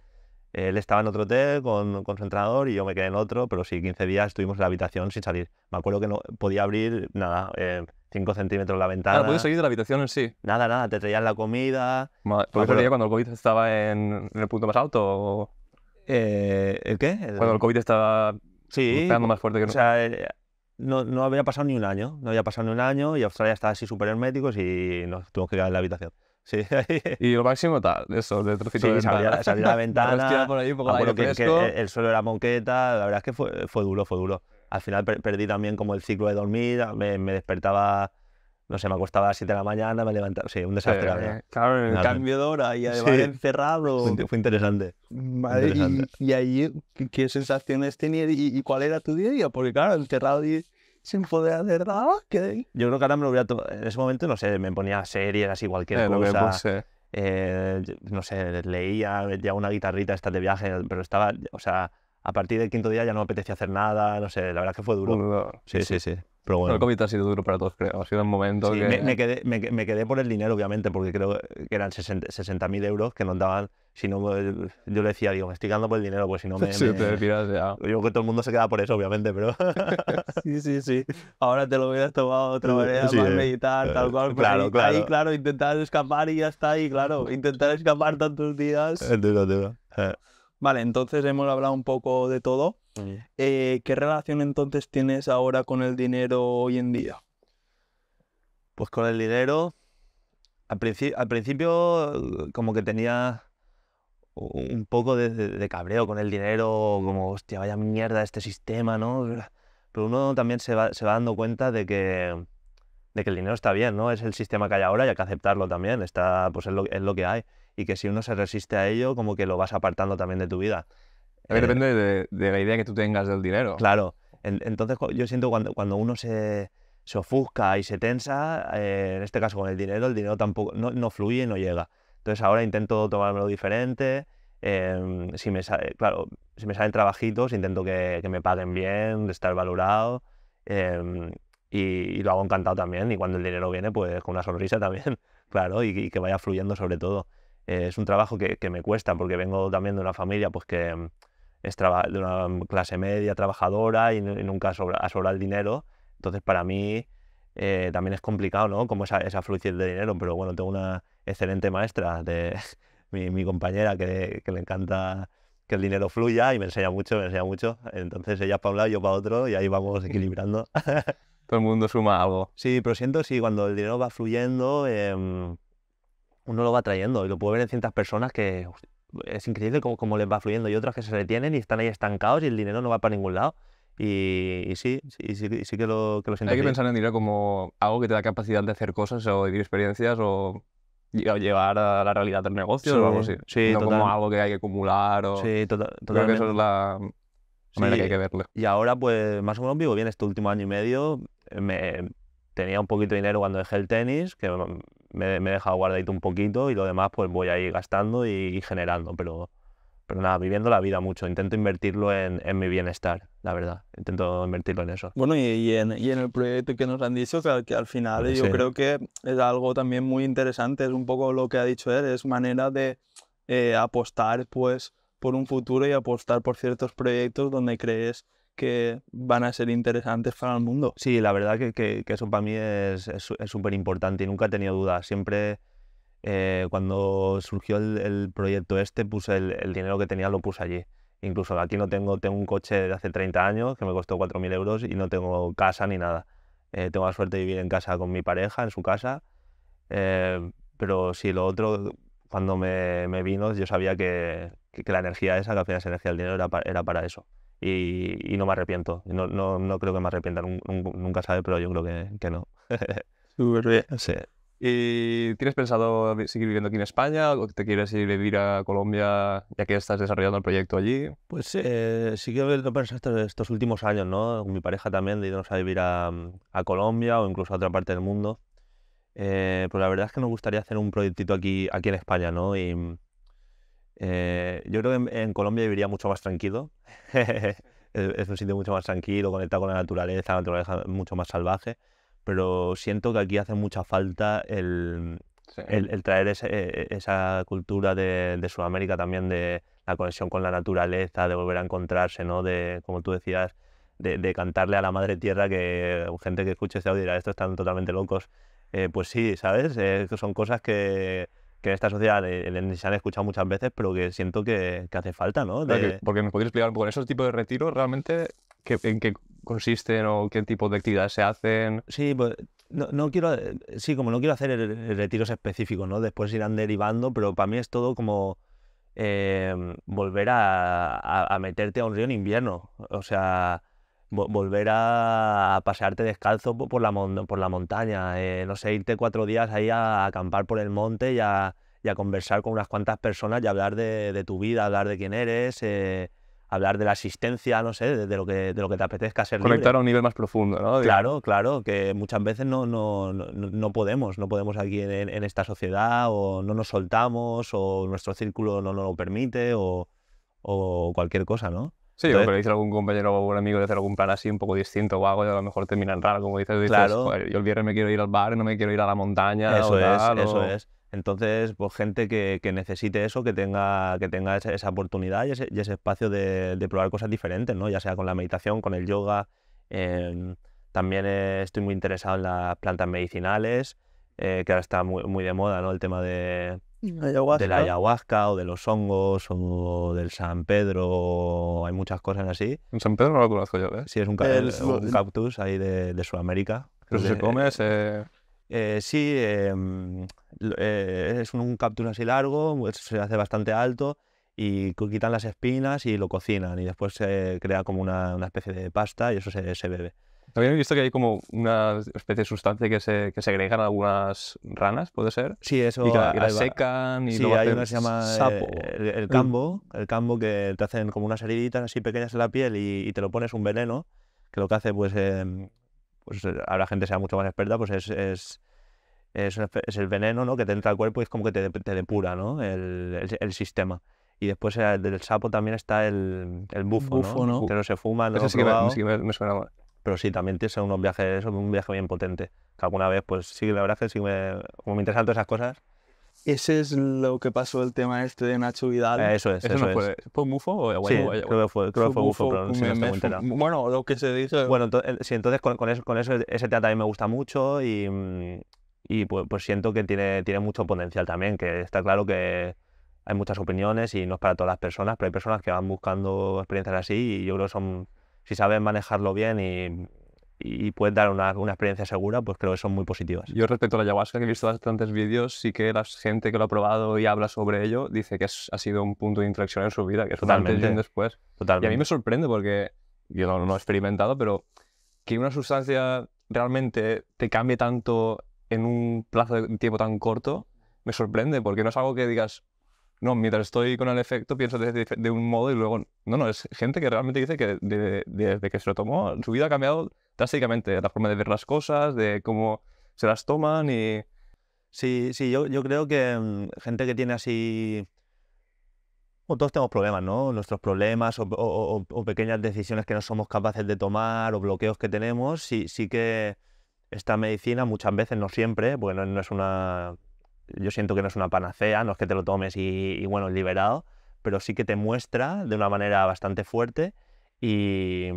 Él estaba en otro hotel con, concentrador y yo me quedé en otro, pero sí, 15 días estuvimos en la habitación sin salir. Me acuerdo que no podía abrir, nada, 5 eh, centímetros la ah, ventana. Claro, podías salir de la habitación en sí. Nada, nada, te traían la comida. ¿Por cuando el COVID estaba en, el punto más alto? Eh, ¿El qué? Cuando el COVID estaba sí, más fuerte que O sea, eh, no, no había pasado ni un año, no había pasado ni un año y Australia estaba así súper herméticos y nos tuvimos que quedar en la habitación. Sí. y lo máximo tal, eso, de trocito sí, de la, ventana. por ahí porque ah, el, suelo era monqueta, la verdad es que fue, duro, fue duro. Al final perdí también como el ciclo de dormir, me, despertaba no sé, me acostaba a las 7 de la mañana, me levantaba. Sí, un desastre. claro, cambio de hora y además encerrado. Fue, interesante. Madre, Y, ahí, ¿qué, sensaciones tenías y, y, cuál era tu día día? Porque, claro, encerrado y sin poder hacer nada. ¿qué? Yo creo que ahora me lo hubiera En ese momento, no sé, me ponía series, así cualquier eh, cosa. Eh, no sé, leía, metía una guitarrita estas de viaje, pero estaba, o sea, a partir del quinto día ya no me apetecía hacer nada, no sé, la verdad que fue duro. sí. sí. sí. Pero bueno. el COVID ha sido duro para todos, creo. Ha sido un momento sí, que... me, me, quedé, por el dinero, obviamente, porque creo que eran 60.000 euros que nos daban. Si no, eh, yo le decía, digo, me estoy quedando por el dinero, pues si no me... Sí, te tiras ya. Yo creo que todo el mundo se queda por eso, obviamente, pero... sí, sí, sí. Ahora te lo hubieras tomado tomar otra manera, sí, eh, meditar, tal eh, cual. Pues claro, ahí, claro. intentar escapar y ya está. ahí, claro, intentar escapar tantos días... Duro, duro. Vale, entonces hemos hablado un poco de todo. Eh, ¿Qué relación entonces tienes ahora con el dinero hoy en día? Pues con el dinero, al, principio como que tenía un poco de, cabreo con el dinero, como, hostia, vaya mierda este sistema, ¿no? Pero uno también se va, dando cuenta de que, de que el dinero está bien, ¿no? Es el sistema que hay ahora y hay que aceptarlo también, está, pues es lo, es lo que hay y que si uno se resiste a ello, como que lo vas apartando también de tu vida. Eh, depende de, la idea que tú tengas del dinero. Claro. entonces yo siento cuando, cuando uno se, se ofusca y se tensa, eh, en este caso con el dinero, el dinero tampoco no, no fluye y no llega. Entonces ahora intento tomármelo diferente. Em, si me sale, claro, si me salen trabajitos, intento que, me paguen bien, de estar valorado. Em, y, lo hago encantado también. Y cuando el dinero viene, pues con una sonrisa también, claro, y que vaya fluyendo sobre todo. Eh, es un trabajo que, me cuesta porque vengo también de una familia pues que mm, es de una mm, clase media, trabajadora y, nunca sobra, ha sobrado el dinero. Entonces para mí eh, también es complicado, ¿no? Como esa, esa fluidez de dinero, pero bueno, tengo una excelente maestra de mi, compañera que, le encanta que el dinero fluya y me enseña mucho, me enseña mucho. Entonces ella para un lado, yo para otro y ahí vamos equilibrando. Todo el mundo suma algo. Sí, pero siento, sí, cuando el dinero va fluyendo... Em, uno lo va trayendo y lo puede ver en ciertas personas que es increíble cómo, les va fluyendo y otras que se detienen y están ahí estancados y el dinero no va para ningún lado. Y, sí, sí, sí, que lo, que lo siento. Hay que pensar en dinero como algo que te da capacidad de hacer cosas o vivir experiencias o llevar a la realidad del negocio. o algo así. Sí, no como algo que hay que acumular. O... Sí, totalmente. Creo que eso es la manera que hay que verlo. Y ahora, pues, más o menos vivo bien este último año y medio. Me, tenía un poquito de dinero cuando dejé el tenis, que me, he dejado guardadito un poquito y lo demás pues voy a ir gastando y, generando, pero, pero nada, viviendo la vida mucho. Intento invertirlo en, mi bienestar, la verdad. Intento invertirlo en eso. Bueno, y, y, en, y el proyecto que nos han dicho, que al, final yo creo que es algo también muy interesante, es un poco lo que ha dicho él, es manera de eh, apostar pues por un futuro y apostar por ciertos proyectos donde crees que van a ser interesantes para el mundo. Sí, la verdad que, eso para mí es súper importante y nunca he tenido dudas. Siempre eh, cuando surgió el, proyecto este, puse el, dinero que tenía, lo puse allí. Incluso aquí no tengo, tengo un coche de hace 30 años que me costó 4.000 euros y no tengo casa ni nada. Eh, tengo la suerte de vivir en casa con mi pareja, en su casa. Eh, pero si lo otro, cuando me, vino, yo sabía que, la energía esa, que al final esa energía del dinero era para eso y, no me arrepiento. No, no, no, creo que me arrepienta, nunca sabe, pero yo creo que, que no. Súper bien. Sí. ¿Y tienes pensado seguir viviendo aquí en España o te quieres ir a vivir a Colombia ya que estás desarrollando el proyecto allí? Pues eh, sí que lo pensado estos, estos, últimos años, ¿no? Con mi pareja también, de irnos a vivir a, a Colombia o incluso a otra parte del mundo. pero eh, pues la verdad es que nos gustaría hacer un proyectito aquí, aquí en España, ¿no? Y, eh, yo creo que en, Colombia viviría mucho más tranquilo. es, un sitio mucho más tranquilo, conectado con la naturaleza, naturaleza mucho más salvaje. Pero siento que aquí hace mucha falta el, traer e, e, esa cultura de, Sudamérica también, de la conexión con la naturaleza, de volver a encontrarse, ¿no? De, como tú decías, de, cantarle a la madre tierra que gente que escuche este audio dirá, estos están totalmente locos. Eh, pues sí, ¿sabes? Eh, son cosas que, que en esta sociedad eh, se han escuchado muchas veces, pero que siento que, hace falta, ¿no? porque me podrías explicar un esos tipos de retiros realmente, ¿en qué consisten o qué tipo de actividades se hacen? Sí, pues, no, quiero, sí, como no quiero hacer retiros específicos, ¿no? Después irán derivando, pero para mí es todo como... Eh, volver a, a, meterte a un río en invierno. O sea, volver a pasearte descalzo por la, montaña, eh, no sé, irte cuatro días ahí a acampar por el monte y a, conversar con unas cuantas personas y hablar de, tu vida, hablar de quién eres, eh, hablar de la asistencia, no sé, de, lo, que, de lo que te apetezca ser. Conectar a un nivel más profundo, ¿no? Claro, claro, que muchas veces no, no, podemos, no podemos aquí en, esta sociedad o no nos soltamos o nuestro círculo no nos lo permite o, o cualquier cosa, ¿no? Sí, pero dice algún compañero o algún amigo de hacer algún plan así un poco distinto o algo y a lo mejor termina en raro, como dices, dices claro. yo el viernes me quiero ir al bar no me quiero ir a la montaña. Eso es, eso es. Entonces, pues gente que, que, necesite eso, que tenga, que tenga esa, oportunidad y ese, espacio de, de, probar cosas diferentes, ¿no? Ya sea con la meditación, con el yoga. Em, también estoy muy interesado en las plantas medicinales, eh, que ahora está muy, muy de moda, ¿no? El tema de, de la ayahuasca o de los hongos o del San Pedro. Hay muchas cosas así. En San Pedro no lo conozco yo, ¿eh? Sí, es un, eh, cactus ahí de, Sudamérica. Pero se come, eh, sí, em, es un cactus así largo, pues, se hace bastante alto y quitan las espinas y lo cocinan y después se crea como una, especie de pasta y eso se bebe. También he visto que hay como una especie de sustancia que se, que segregan algunas ranas, ¿puede ser? Sí, eso. Y las secan y sí, hay una que se llama eh, sapo. El, mm. cambo, el cambo que te hacen como unas heriditas así pequeñas en la piel y, te lo pones un veneno, que lo que hace pues, Ahora em, pues eh, gente sea mucho más experta, pues es, es es, el veneno ¿no? que te entra al cuerpo y es como que te, te depura ¿no? el, el, sistema. Y después eh, del sapo también está el, el bufo, ¿no? Que no se fuma, no sí me suena mal pero sí, también son unos viajes, un viaje bien potente. Que alguna vez, pues sí, la verdad que sí me, me interesan todas esas cosas. Ese es lo que pasó el tema este de Nacho Vidal. Eh, eso es, eso, es. Fue, Mufo o Sí, creo que fue, creo Mufo, pero no me, Bueno, lo que se dice... Bueno, sí, entonces con, con, eso, con eso ese tema también me gusta mucho y, y pues, pues, siento que tiene, tiene mucho potencial también, que está claro que hay muchas opiniones y no es para todas las personas, pero hay personas que van buscando experiencias así y yo creo que son si saben manejarlo bien y, y puedes dar una, una, experiencia segura, pues creo que son muy positivas. Yo respecto a la ayahuasca, que he visto bastantes vídeos, sí que la gente que lo ha probado y habla sobre ello dice que ha sido un punto de inflexión en su vida, que es totalmente bien después. Y a mí me sorprende porque yo no, no he experimentado, pero que una sustancia realmente te cambie tanto en un plazo de tiempo tan corto, me sorprende, porque no es algo que digas, no, mientras estoy con el efecto pienso de, un modo y luego... No, no, es gente que realmente dice que desde que se lo tomó, su vida ha cambiado drásticamente, la forma de ver las cosas, de cómo se las toman y... Sí, sí, yo, yo creo que mm, gente que tiene así... todos tenemos problemas, ¿no? Nuestros problemas o, pequeñas decisiones que no somos capaces de tomar o bloqueos que tenemos, sí, sí que esta medicina muchas veces, no siempre, bueno no es una yo siento que no es una panacea, no es que te lo tomes y, y bueno, liberado, pero sí que te muestra de una manera bastante fuerte y,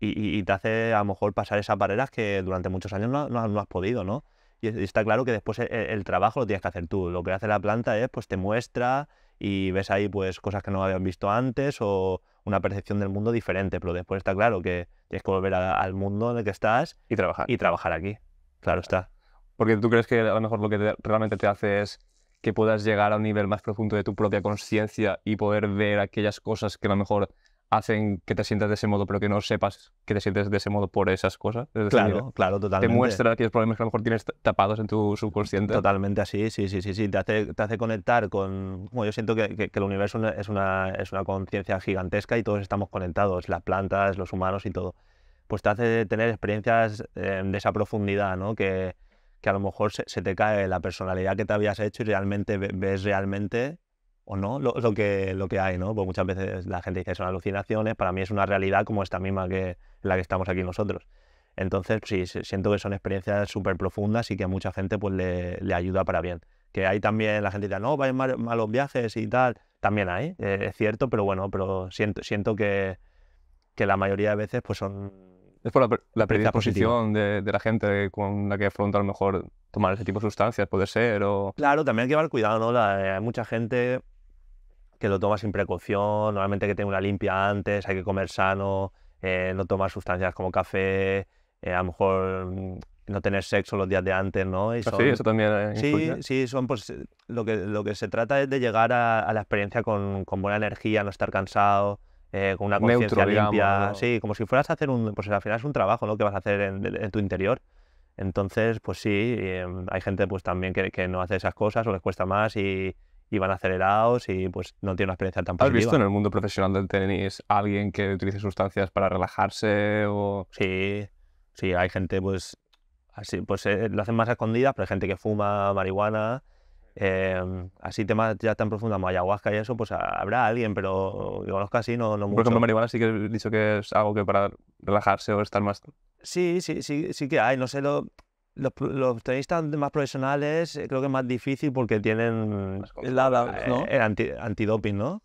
te hace a lo mejor pasar esas barreras que durante muchos años no, has podido, ¿no? Y está claro que después eh, el, trabajo lo tienes que hacer tú. Lo que hace la planta es, pues te muestra y ves ahí pues cosas que no habían visto antes o una percepción del mundo diferente, pero después está claro que tienes que volver al mundo en el que estás y trabajar. Y trabajar aquí, claro está. Porque tú crees que a lo mejor lo que realmente te hace es que puedas llegar a un nivel más profundo de tu propia conciencia y poder ver aquellas cosas que a lo mejor hacen que te sientas de ese modo, pero que no sepas que te sientes de ese modo por esas cosas. claro, claro, totalmente. Te muestra aquellos problemas que a lo mejor tienes tapados en tu subconsciente. Totalmente así, sí, sí, sí, sí. Te hace, te hace conectar con... como yo siento que, que, el universo es una, es una conciencia gigantesca y todos estamos conectados, las plantas, los humanos y todo. Pues te hace tener experiencias eh, de esa profundidad, ¿no? Que, que a lo mejor se, te cae la personalidad que te habías hecho y realmente ves realmente o no lo, que, lo que hay, ¿no? Porque muchas veces la gente dice son alucinaciones, para mí es una realidad como esta misma que la que estamos aquí nosotros. Entonces, sí, siento que son experiencias súper profundas y que a mucha gente pues, le, le, ayuda para bien. Que hay también la gente dice, no, vayan mal, malos viajes y tal. También hay, eh, es cierto, pero bueno, pero siento, siento que, que la mayoría de veces pues, son es por la, predisposición de, la gente con la que afronta a lo mejor tomar ese tipo de sustancias, puede ser. O... Claro, también hay que llevar cuidado, ¿no? Eh, hay mucha gente que lo toma sin precaución, normalmente que tiene una limpia antes, hay que comer sano, eh, no tomar sustancias como café, eh, a lo mejor mm, no tener sexo los días de antes, ¿no? Ah, sí, eso también. sí, sí, son pues lo que, lo que se trata es de llegar a, la experiencia con buena energía, no estar cansado. Eh, con una conciencia limpia, sí, como si fueras a hacer un, pues al final es un trabajo, ¿no? Que vas a hacer en, tu interior. Entonces, pues sí, em, hay gente pues también que, no hace esas cosas o les cuesta más y, y, van acelerados y pues no tienen una experiencia tan positiva. ¿Has visto en el mundo profesional del tenis alguien que utilice sustancias para relajarse o...? Sí, sí, hay gente pues así, pues eh, lo hacen más escondida escondidas, pero hay gente que fuma marihuana, Em, así temas ya tan profundos como ayahuasca y eso, pues habrá alguien, pero yo conozco así, no, no mucho. Por ejemplo, marihuana sí que he dicho que es algo que para relajarse o estar más... Sí, sí, sí, sí que hay, no sé, los, los, tenistas más profesionales eh, creo que es más difícil porque tienen ¿no? Eh, el anti, antidoping, ¿no?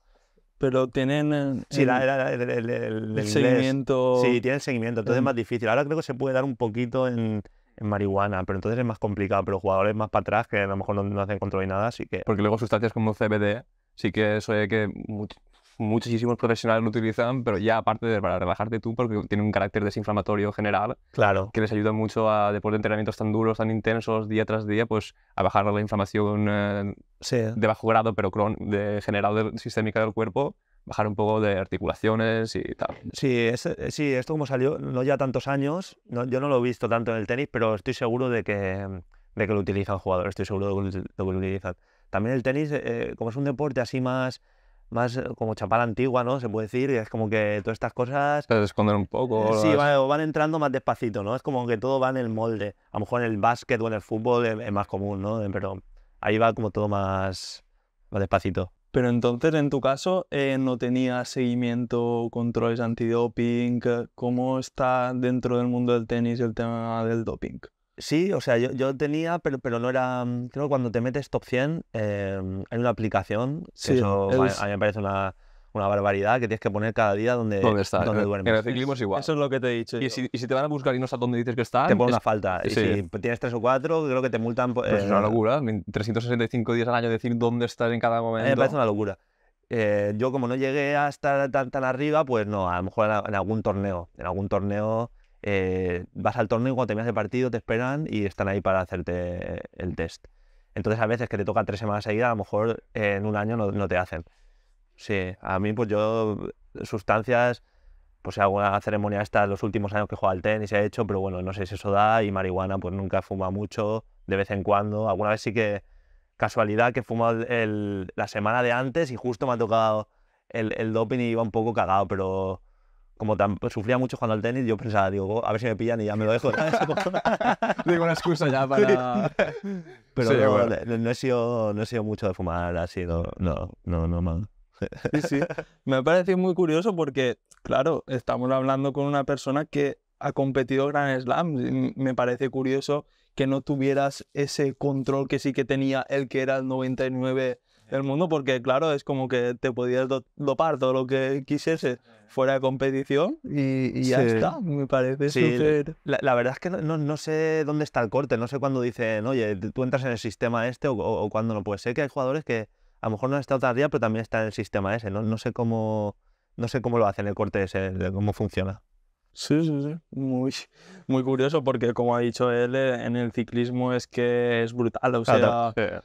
Pero tienen eh, la, el, seguimiento. Sí, tienen el seguimiento, entonces es em. más difícil. Ahora creo que se puede dar un poquito en, en marihuana, pero entonces es más complicado, pero jugadores más para atrás que a lo mejor no, no hacen control ni nada, así que... Porque luego sustancias como CBD, sí que eso es que muchísimos profesionales lo utilizan, pero ya aparte de para relajarte tú, porque tiene un carácter desinflamatorio general, claro. que les ayuda mucho a, después de entrenamientos tan duros, tan intensos, día tras día, pues a bajar la inflamación eh, de bajo grado, pero generada de, general sistémica del cuerpo bajar un poco de articulaciones y tal. Sí, eh, sí esto como salió no ya tantos años, yo no lo he visto tanto en el tenis, pero estoy seguro de que, mm, de que lo utiliza el jugador, estoy seguro de que lo, utilizan. También el tenis, eh, como es un deporte así más, más eh, como chapada antigua, ¿no? Se puede decir, es como que todas estas cosas... Se esconden un poco. Sí, van, van entrando más despacito, ¿no? Es como que todo va en el molde. A lo mejor en el básquet o en el fútbol es, es más común, ¿no? Pero ahí va como todo más, más despacito. Pero entonces, en tu caso, eh, ¿no tenía seguimiento, controles antidoping? ¿Cómo está dentro del mundo del tenis el tema del doping? Sí, o sea, yo, tenía, pero, pero no era. Creo que cuando te metes top 100 en em, una aplicación, sí, eso a, a mí me parece una una barbaridad que tienes que poner cada día donde, Donde duermes. En el ciclismo es igual. Eso es lo que te he dicho. Y si, y si, te van a buscar y no sabes dónde dices que está Te ponen una falta. si tienes tres o cuatro, creo que te multan... Pues, pues es una eh, locura. 365 días al año decir dónde estás en cada momento. Me parece una locura. Eh, yo como no llegué a estar tan, tan arriba, pues no, a lo mejor en, algún torneo. En algún torneo... Eh, vas al torneo y cuando terminas el partido te esperan y están ahí para hacerte el test. Entonces a veces que te toca tres semanas seguidas, a lo mejor en un año no, no te hacen. Sí, a mí pues yo sustancias, pues alguna ceremonia esta los últimos años que jugado al tenis he hecho, pero bueno, no sé si eso da y marihuana pues nunca fuma mucho, de vez en cuando, alguna vez sí que casualidad que he fumado la semana de antes y justo me ha tocado el, doping y iba un poco cagado, pero como pues, sufría mucho jugando al tenis, yo pensaba, digo, oh, a ver si me pillan y ya me lo dejo. digo una excusa ya para... Pero no, no, he sido, no he sido mucho de fumar, ha sido... No, no, no, no. Sí, Me parece muy curioso porque, claro, estamos hablando con una persona que ha competido Grand Slam. Me parece curioso que no tuvieras ese control que sí que tenía el que era el 99 del mundo, porque claro, es como que te podías dopar todo lo que quisiese fuera de competición y, ya está, me parece sí. La, verdad es que no, sé dónde está el corte, no sé cuándo dicen, oye, tú entras en el sistema este o, o, cuándo no. Puede ser que hay jugadores que a lo mejor no está otra día, pero también está en el sistema ese, ¿no? sé cómo, no sé cómo lo hacen el corte ese, de cómo funciona. Sí, sí, sí. Muy, muy curioso porque, como ha dicho él, eh, en el ciclismo es que es brutal. O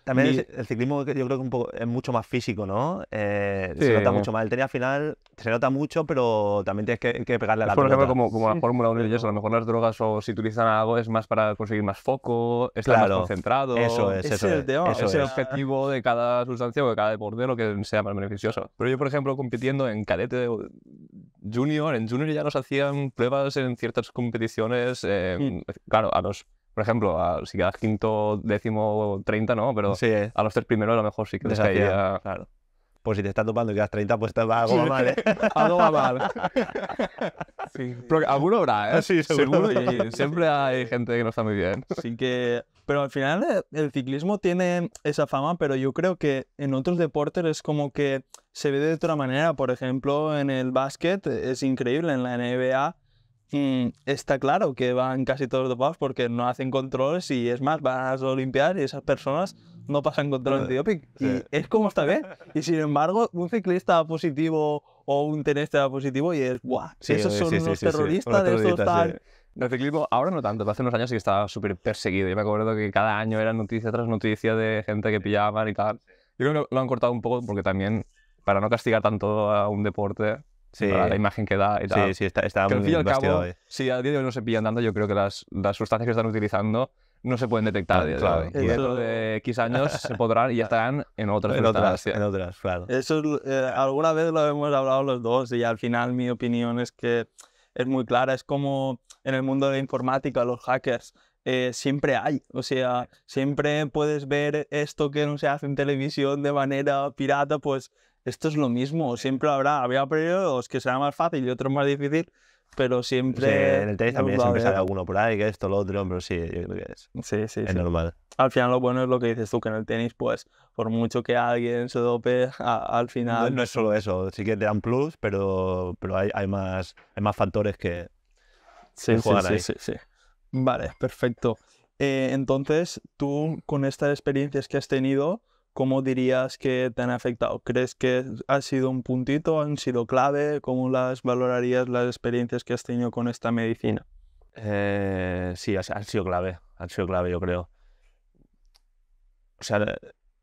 También el ciclismo yo creo que es mucho más físico, ¿no? Eh, se nota mucho más. El tenis al final se nota mucho, pero también tienes que, pegarle a la Por ejemplo, como, la Fórmula 1 y a lo mejor las drogas o si utilizan algo es más para conseguir más foco, estar claro. más concentrado. Eso es, eso es. El es el objetivo de cada sustancia o de cada deporte, lo que sea más beneficioso. Pero yo, por ejemplo, compitiendo en cadete junior, en junior ya nos hacían pruebas en ciertas competiciones, claro, a los, por ejemplo, si quedas quinto, décimo, treinta, ¿no? Pero a los tres primeros a lo mejor sí que les caía... Claro. Pues si te estás topando y quedas treinta, pues te va algo mal, ¿eh? algo va mal. Sí. Pero alguno habrá, ¿eh? Sí, seguro. seguro y siempre hay gente que no está muy bien. Así que pero al final el ciclismo tiene esa fama, pero yo creo que en otros deportes es como que se ve de otra manera. Por ejemplo, en el básquet eh, es increíble, en la NBA mm, está claro que van casi todos dopados porque no hacen controles y es más, vas a las Olimpiadas y esas personas no pasan control de Sí. Y es como está bien. Y sin embargo, un ciclista positivo o un tenista positivo y es, guau, sí, esos son unos terroristas, de estos tal el ciclismo, ahora no tanto, hace unos años sí que estaba súper perseguido. Yo me acuerdo que cada año era noticia tras noticia de gente que pillaban y tal. Yo creo que lo han cortado un poco porque también, para no castigar tanto a un deporte, la imagen que da y tal. Sí, sí, está, está muy al cabo, Si a día de hoy no se pillan tanto, yo creo que las, las sustancias que están utilizando no se pueden detectar. Ah, claro. Y dentro de X años se podrán y ya estarán en otras. En otras, en otras claro. Eso eh, alguna vez lo hemos hablado los dos y al final mi opinión es que es muy clara. Es como en el mundo de la informática, los hackers, eh, siempre hay. O sea, siempre puedes ver esto que no se hace en televisión de manera pirata, pues esto es lo mismo. Siempre habrá, había periodos que será más fácil y otros más difícil, pero siempre. Sí, en el tenis también siempre sale alguno por ahí, que esto, lo otro, pero sí, es. Sí, sí, normal. Al final, lo bueno es lo que dices tú, que en el tenis, pues, por mucho que alguien se dope, al final. No, es solo eso, sí que te dan plus, pero, pero hay, más, más factores que. Sí, ahí. sí, sí, sí. Vale, perfecto. Eh, entonces, tú con estas experiencias que has tenido, ¿Cómo dirías que te han afectado? ¿Crees que ha sido un puntito? ¿Han sido clave? ¿Cómo las valorarías las experiencias que has tenido con esta medicina? Eh, sí, han sido clave, han sido clave, yo creo.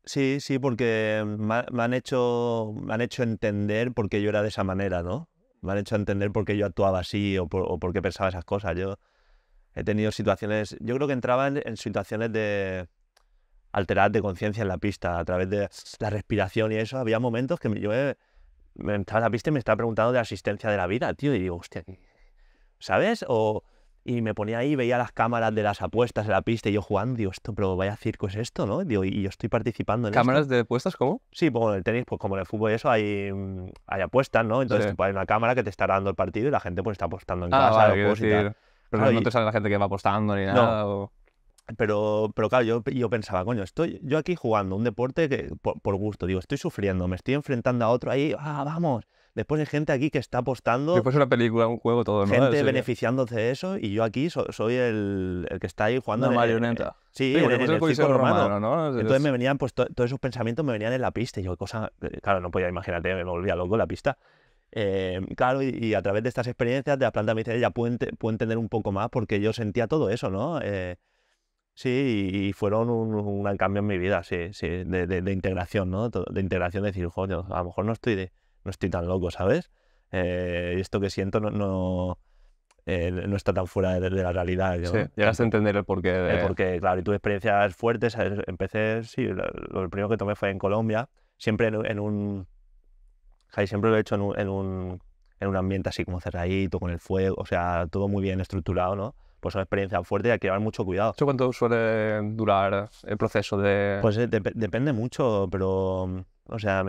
sí, sí, porque me han hecho, me han hecho entender por qué yo era de esa manera, ¿no? Me han hecho entender por qué yo actuaba así o por, qué pensaba esas cosas. Yo he tenido situaciones, yo creo que entraba en situaciones de, alterar de conciencia en la pista, a través de la respiración y eso. Había momentos que yo eh, me, en la pista y me estaba preguntando de la asistencia de la vida, tío, y digo, hostia, ¿sabes? O, y me ponía ahí, veía las cámaras de las apuestas en la pista y yo jugando, digo, esto, pero vaya circo es esto, ¿no? Digo, y yo estoy participando en ¿Cámaras de apuestas cómo? Sí, pues en el tenis, pues como en el fútbol y eso, hay, mm, hay apuestas, ¿no? Entonces pues, hay una cámara que te está dando el partido y la gente pues está apostando en ah, casa. Vale, los Pero no te sale la gente que va apostando ni nada. Pero, pero claro, yo, yo pensaba, coño, estoy yo aquí jugando un deporte que, por, gusto, digo, estoy sufriendo, me estoy enfrentando a otro ahí, ah, vamos. Después hay gente aquí que está apostando. Después una película, un juego, todo, ¿no? Gente beneficiándose de eso y yo aquí soy el, que está ahí jugando. Una marioneta. Eh, sí, en, el romano. ¿no? Entonces, me venían, pues todos esos pensamientos me venían en la pista y yo, cosa, eh, claro, no podía imaginarte, me volvía loco la pista. Eh, claro, y, a través de estas experiencias de la planta me dice, ya puedo, entender un poco más porque yo sentía todo eso, ¿no? Sí, y fueron un, cambio en mi vida, sí, sí, de, integración, ¿no? De integración, de decir, joder, a lo mejor no estoy, no estoy tan loco, ¿sabes? Eh, esto que siento no, eh, no, no está tan fuera de, la realidad. ¿no? Sí, llegas a entender el porqué. De... El porqué, claro, y tuve experiencias fuertes. Empecé, sí, lo, primero que tomé fue en Colombia, siempre en, un... un... Siempre lo he hecho en un, en un, en un ambiente así como cerradito, con el fuego, o sea, todo muy bien estructurado, ¿no? pues son experiencias fuertes y hay que llevar mucho cuidado. cuánto suele durar el proceso de...? Pues eh, depende mucho, pero... O sea,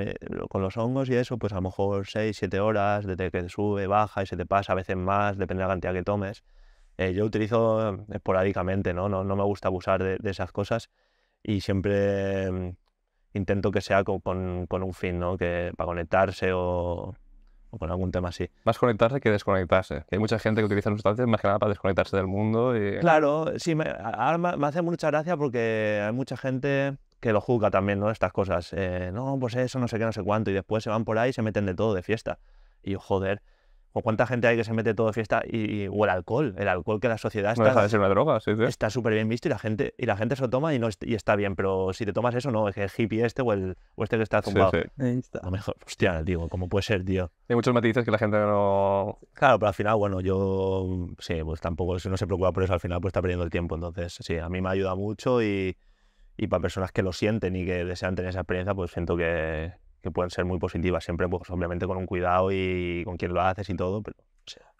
con los hongos y eso, pues a lo mejor 6, 7 horas, desde que sube, baja y se te pasa, a veces más, depende de la cantidad que tomes. Eh, yo utilizo esporádicamente, ¿no? No, me gusta abusar de, esas cosas y siempre mm, intento que sea con, con, un fin, ¿no? Que para conectarse o, o con algún tema así. Más conectarse que desconectarse. Hay mucha gente que utiliza sustancias más que nada para desconectarse del mundo. Y... Claro, sí, me, ahora me hace mucha gracia porque hay mucha gente que lo juzga también, ¿no? Estas cosas. Eh, no, pues eso, no sé qué, no sé cuánto. Y después se van por ahí y se meten de todo, de fiesta. Y joder, ¿O cuánta gente hay que se mete todo fiesta? Y, o el alcohol, el alcohol que la sociedad está... No deja de ser una droga, sí, sí. Está súper bien visto y la gente, y la gente se lo toma y, no, está bien, pero si te tomas eso, no, es que el hippie este o, el, este que está zumbado. A lo mejor, hostia, digo, ¿cómo puede ser, tío? Hay muchos matices que la gente no... Claro, pero al final, bueno, yo, sí, pues tampoco, si no se preocupa por eso, al final pues está perdiendo el tiempo, entonces, sí, a mí me ayuda mucho y, y para personas que lo sienten y que desean tener esa experiencia, pues siento que, que pueden ser muy positivas, siempre pues obviamente con un cuidado y con quién lo haces y todo, pero...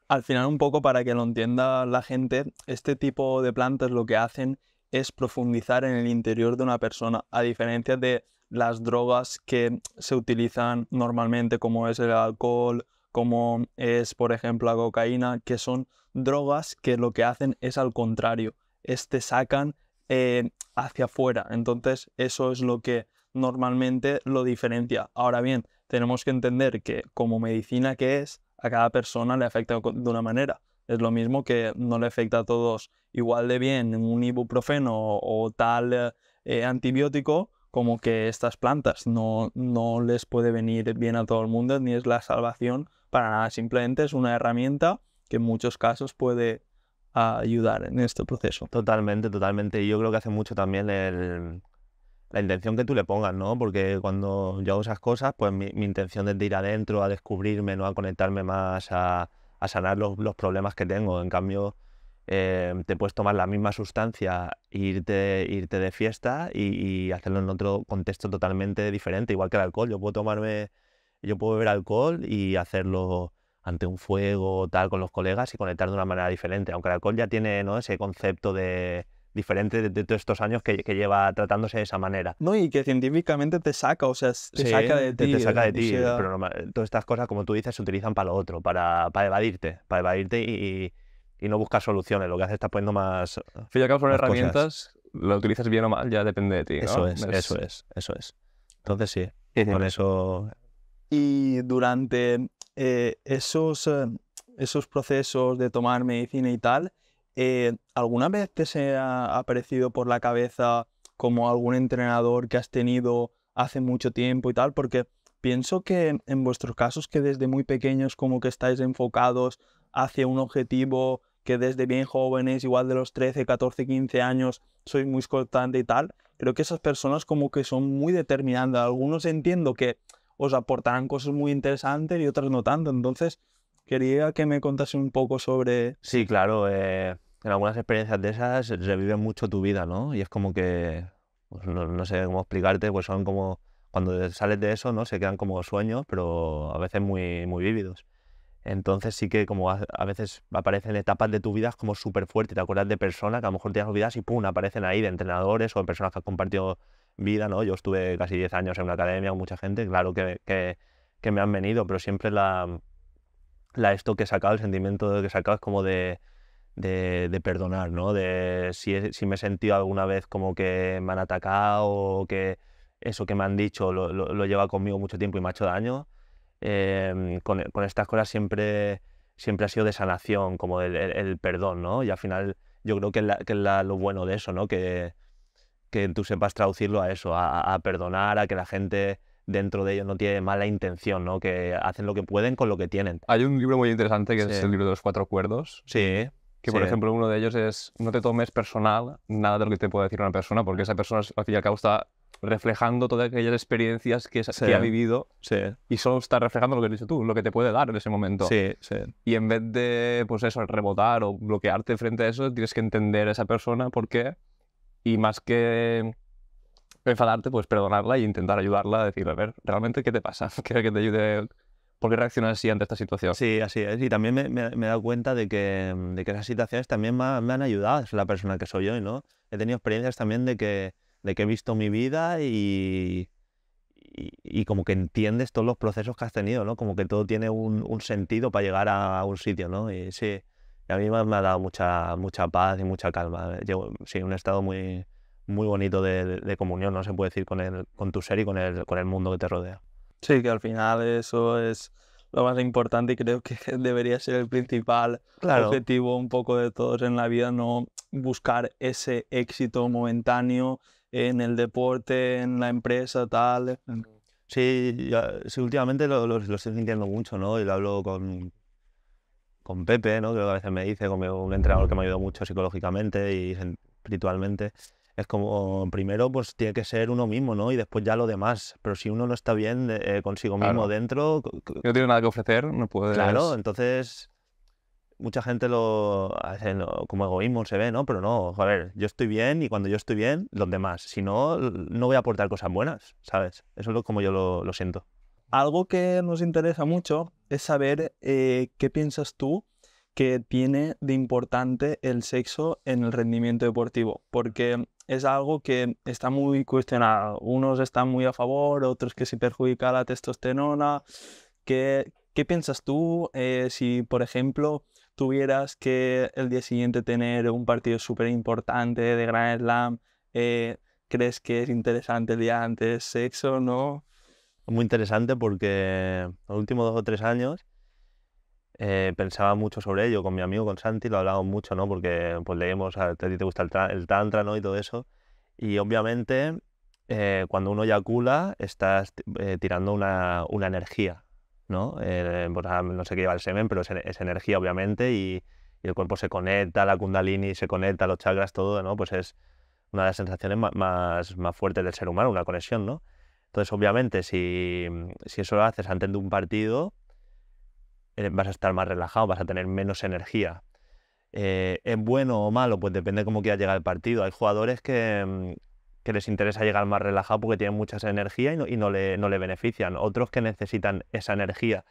Al final un poco para que lo entienda la gente, este tipo de plantas lo que hacen es profundizar en el interior de una persona, a diferencia de las drogas que se utilizan normalmente, como es el alcohol, como es, por ejemplo, la cocaína, que son drogas que lo que hacen es al contrario, es te sacan eh, hacia afuera. Entonces, eso es lo que normalmente lo diferencia. Ahora bien, tenemos que entender que como medicina que es, a cada persona le afecta de una manera. Es lo mismo que no le afecta a todos igual de bien un ibuprofeno o, tal eh, eh, antibiótico como que estas plantas no, no les puede venir bien a todo el mundo ni es la salvación para nada. Simplemente es una herramienta que en muchos casos puede ayudar en este proceso. Totalmente, totalmente. yo creo que hace mucho también el, la intención que tú le pongas, ¿no? Porque cuando yo hago esas cosas, pues mi, intención es de ir adentro, a descubrirme, ¿no? A conectarme más, a, sanar los, problemas que tengo. En cambio, eh, te puedes tomar la misma sustancia, irte, irte de fiesta y, hacerlo en otro contexto totalmente diferente, igual que el alcohol. Yo puedo tomarme, yo puedo beber alcohol y hacerlo ante un fuego, o tal, con los colegas y conectar de una manera diferente. Aunque el alcohol ya tiene, ¿no? Ese concepto de diferente de, todos estos años que, lleva tratándose de esa manera. No, y que científicamente te saca, o sea, te saca de ti. Te, saca de ti, pero todas estas cosas, como tú dices, se utilizan para lo otro, para, para evadirte, para evadirte y, y, no buscar soluciones. Lo que hace está poniendo más... fíjate que herramientas, lo utilizas bien o mal, ya depende de ti. Eso es, eso es, eso es. Entonces sí, con eso... Y durante eh, esos, eh, esos procesos de tomar medicina y tal, eh, ¿alguna vez te se ha aparecido por la cabeza como algún entrenador que has tenido hace mucho tiempo y tal? Porque pienso que en vuestros casos que desde muy pequeños como que estáis enfocados hacia un objetivo que desde bien jóvenes, igual de los 13, 14, 15 años, sois muy constante y tal, creo que esas personas como que son muy determinadas Algunos entiendo que os aportarán cosas muy interesantes y otras no tanto. Entonces, Quería que me contase un poco sobre... Sí, claro. Eh, en algunas experiencias de esas reviven mucho tu vida, ¿no? Y es como que, pues, no, sé cómo explicarte, pues son como, cuando sales de eso, ¿no? Se quedan como sueños, pero a veces muy, muy vívidos. Entonces sí que como a, veces aparecen etapas de tu vida como súper fuertes, te acuerdas de personas que a lo mejor te has olvidado y ¡pum! aparecen ahí de entrenadores o de personas que has compartido vida, ¿no? Yo estuve casi 10 años en una academia con mucha gente, claro que, que, que me han venido, pero siempre la, la, esto que he sacado, el sentimiento que he sacado es como de, de, perdonar, ¿no? De si, si, me he sentido alguna vez como que me han atacado o que eso que me han dicho lo, lo, lleva conmigo mucho tiempo y me ha hecho daño. Em, con, eh, con, estas cosas siempre, siempre ha sido de sanación, como el, perdón, ¿no? Y al final yo creo que es, lo bueno de eso, ¿no? Que, que tú sepas traducirlo a eso, a perdonar, a que la gente dentro de ellos no tiene mala intención, ¿no? Que hacen lo que pueden con lo que tienen. Hay un libro muy interesante que es el libro de los cuatro acuerdos. Sí. Que, por ejemplo, uno de ellos es no te tomes personal nada de lo que te pueda decir una persona, porque esa persona, al fin y al cabo, está reflejando todas aquellas experiencias que, se ha vivido sí. y solo está reflejando lo que has dicho tú, lo que te puede dar en ese momento. Sí, y en vez de, pues eso, rebotar o bloquearte frente a eso, tienes que entender a esa persona por qué y más que enfadarte, pues perdonarla y intentar ayudarla a decirle, a ver, realmente, ¿qué te pasa? Quiero que te ayude. ¿Por qué reaccionas así ante esta situación? Sí, así es. Y también me, he dado cuenta de que, de que esas situaciones también me, han ayudado es la persona que soy hoy, ¿no? He tenido experiencias también de que, de que he visto mi vida y, y, como que entiendes todos los procesos que has tenido, ¿no? Como que todo tiene un, sentido para llegar a, un sitio, ¿no? Y sí, a mí me, me ha dado mucha, mucha paz y mucha calma. Llevo, sí, un estado muy, muy bonito de, comunión, ¿no? Se puede decir, con, el, con tu ser y con el, con el mundo que te rodea. Sí, que al final eso es lo más importante y creo que debería ser el principal objetivo un poco de todos en la vida, no buscar ese éxito momentáneo en el deporte, en la empresa, tal. Mm. Sí, yo, últimamente lo, lo, estoy sintiendo mucho, ¿no? Y lo hablo con, con Pepe, ¿no? que a veces me dice, como un entrenador que me ayudado mucho psicológicamente y espiritualmente. Es como, primero, pues tiene que ser uno mismo, ¿no? Y después ya lo demás. Pero si uno no está bien eh, consigo mismo dentro... No tiene nada que ofrecer, no puedes... Claro, entonces mucha gente lo como egoísmo se ve, ¿no? Pero no, joder, yo estoy bien y cuando yo estoy bien, los demás. Si no, no voy a aportar cosas buenas, ¿sabes? Eso es como yo lo, siento. Algo que nos interesa mucho es saber eh, qué piensas tú que tiene de importante el sexo en el rendimiento deportivo, porque es algo que está muy cuestionado. Unos están muy a favor, otros que se perjudica la testosterona. ¿Qué, qué piensas tú eh, si, por ejemplo, tuvieras que el día siguiente tener un partido súper importante de Grand Slam? Eh, ¿Crees que es interesante el día antes sexo, no? Muy interesante porque los últimos dos o tres años eh, pensaba mucho sobre ello con mi amigo, con Santi, lo hablábamos mucho, ¿no? Porque pues leemos, a ti te gusta el, tantra, ¿no? Y todo eso. Y obviamente, eh, cuando uno eyacula, estás eh, tirando una, una, energía, ¿no? Pues, ah, no sé qué lleva el semen, pero es, energía, obviamente, y, el cuerpo se conecta, la kundalini se conecta, los chakras, todo, ¿no? Pues es una de las sensaciones más, más, más fuertes del ser humano, una conexión, ¿no? Entonces, obviamente, si, si eso lo haces antes de un partido, eh, vas a estar más relajado, vas a tener menos energía. Eh, ¿Es bueno o malo? Pues depende de cómo quiera llegar el partido. Hay jugadores que, mm, les interesa llegar más relajado porque tienen mucha energía y, no, no, le, benefician. Otros que necesitan esa energía.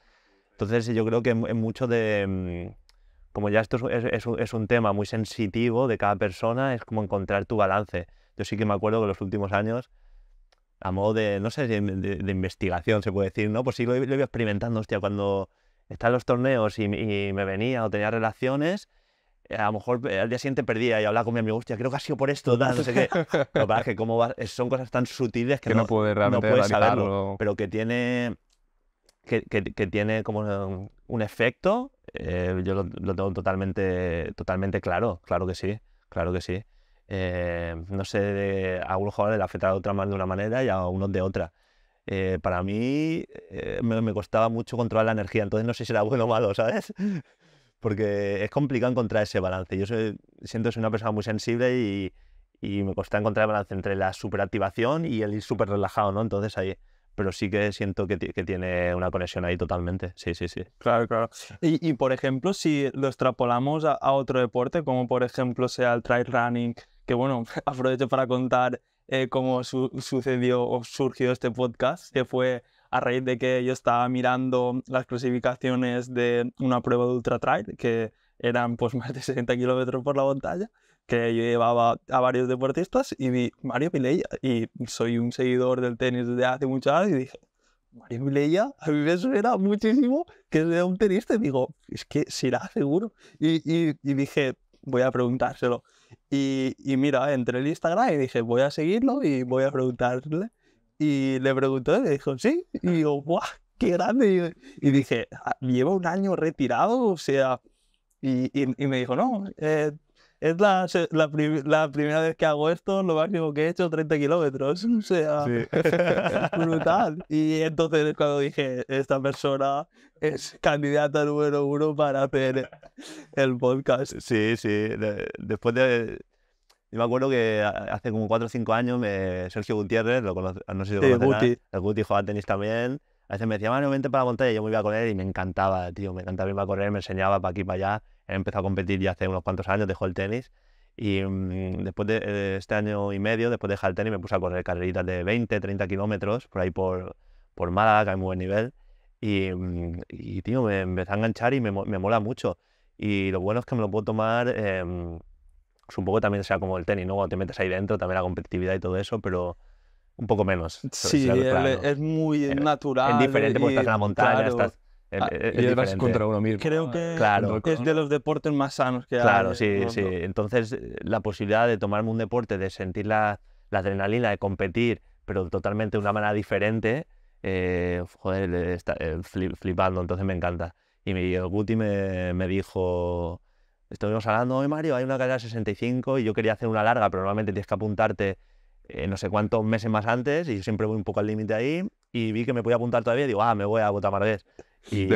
Entonces yo creo que es mucho de... Mm, como ya esto es, un tema muy sensitivo de cada persona, es como encontrar tu balance. Yo sí que me acuerdo que los últimos años a modo de, no sé, de, investigación, se puede decir, ¿no? Pues sí, lo, lo, iba experimentando, hostia, cuando estaba en los torneos y, me venía o tenía relaciones, eh, a lo mejor eh, al día siguiente perdía y hablaba con mi amigo, hostia, creo que ha sido por esto, no sé qué. que que son cosas tan sutiles que, no, puedes saberlo, pero que tiene, que, tiene como un, efecto, eh, yo lo, tengo totalmente, totalmente claro, claro que sí, claro que sí. no sé, a algunos jugadores le afecta de otra de una manera y a unos de otra. Eh, para mí eh, me, costaba mucho controlar la energía, entonces no sé si era bueno o malo, ¿sabes? Porque es complicado encontrar ese balance. Yo siento que soy una persona muy sensible y, me cuesta encontrar el balance entre la superactivación y el ir súper relajado, ¿no? Entonces ahí, pero sí que siento que, tiene una conexión ahí totalmente. Sí, sí, sí. Claro, claro. Y, por ejemplo, si lo extrapolamos a, a, otro deporte, como por ejemplo sea el trail running, que bueno, aprovecho para contar eh, cómo sucedió o surgió este podcast, que fue a raíz de que yo estaba mirando las clasificaciones de una prueba de ultra trail, que eran pues más de 60 kilómetros por la montaña, que yo llevaba a varios deportistas y vi Mario pileya y soy un seguidor del tenis desde hace muchos años, y dije, Mario Pileya, a mí me suena muchísimo que sea un tenista, y digo, es que será seguro, y dije, voy a preguntárselo. Y, y mira, entré en Instagram y dije, voy a seguirlo y voy a preguntarle. Y le pregunté y dijo, sí. Y digo, ¡guau! ¡Qué grande! Y dije, ah, lleva un año retirado, o sea. Y, y, y me dijo, no, eh, es la, la, la, primera vez que hago esto, lo máximo que he hecho, 30 kilómetros. O sea, brutal. Y entonces cuando dije, esta persona es candidata número uno para hacer el podcast. Sí, sí. Después de... Yo me acuerdo que hace como 4 o 5 años me... Sergio Gutiérrez, lo conoce, no sé si lo sí, Guti. el Guti jugaba tenis también. A veces me decía, bueno, vente para la montaña, y yo me iba a correr y me encantaba, tío, me encantaba irme a correr, me enseñaba para aquí, para allá he empezado a competir ya hace unos cuantos años, dejó el tenis. Y mm, después de eh, este año y medio, después de dejar el tenis, me puse a correr carreritas de 20, 30 kilómetros por ahí por, por Málaga, hay muy buen nivel. Mm, y, tío, me empecé a enganchar y me, me, mola mucho. Y lo bueno es que me lo puedo tomar, eh, em, un poco también sea como el tenis, ¿no? Cuando te metes ahí dentro, también la competitividad y todo eso, pero un poco menos. Sí, es, muy eh, natural. Es diferente porque estás en la montaña, estás el, ah, es, contra uno mismo. Creo que es de los deportes más sanos que claro, Claro, sí, sí. Entonces, la posibilidad de tomarme un deporte, de sentir la, adrenalina, de competir, pero totalmente de una manera diferente, eh, joder, eh, flipando, entonces me encanta. Y mi, el Guti me, me dijo, estuvimos hablando, hoy Mario, hay una carrera 65 y yo quería hacer una larga, pero normalmente tienes que apuntarte eh, no sé cuántos meses más antes y yo siempre voy un poco al límite ahí y vi que me podía apuntar todavía y digo, ah, me voy a Botamargués. Y,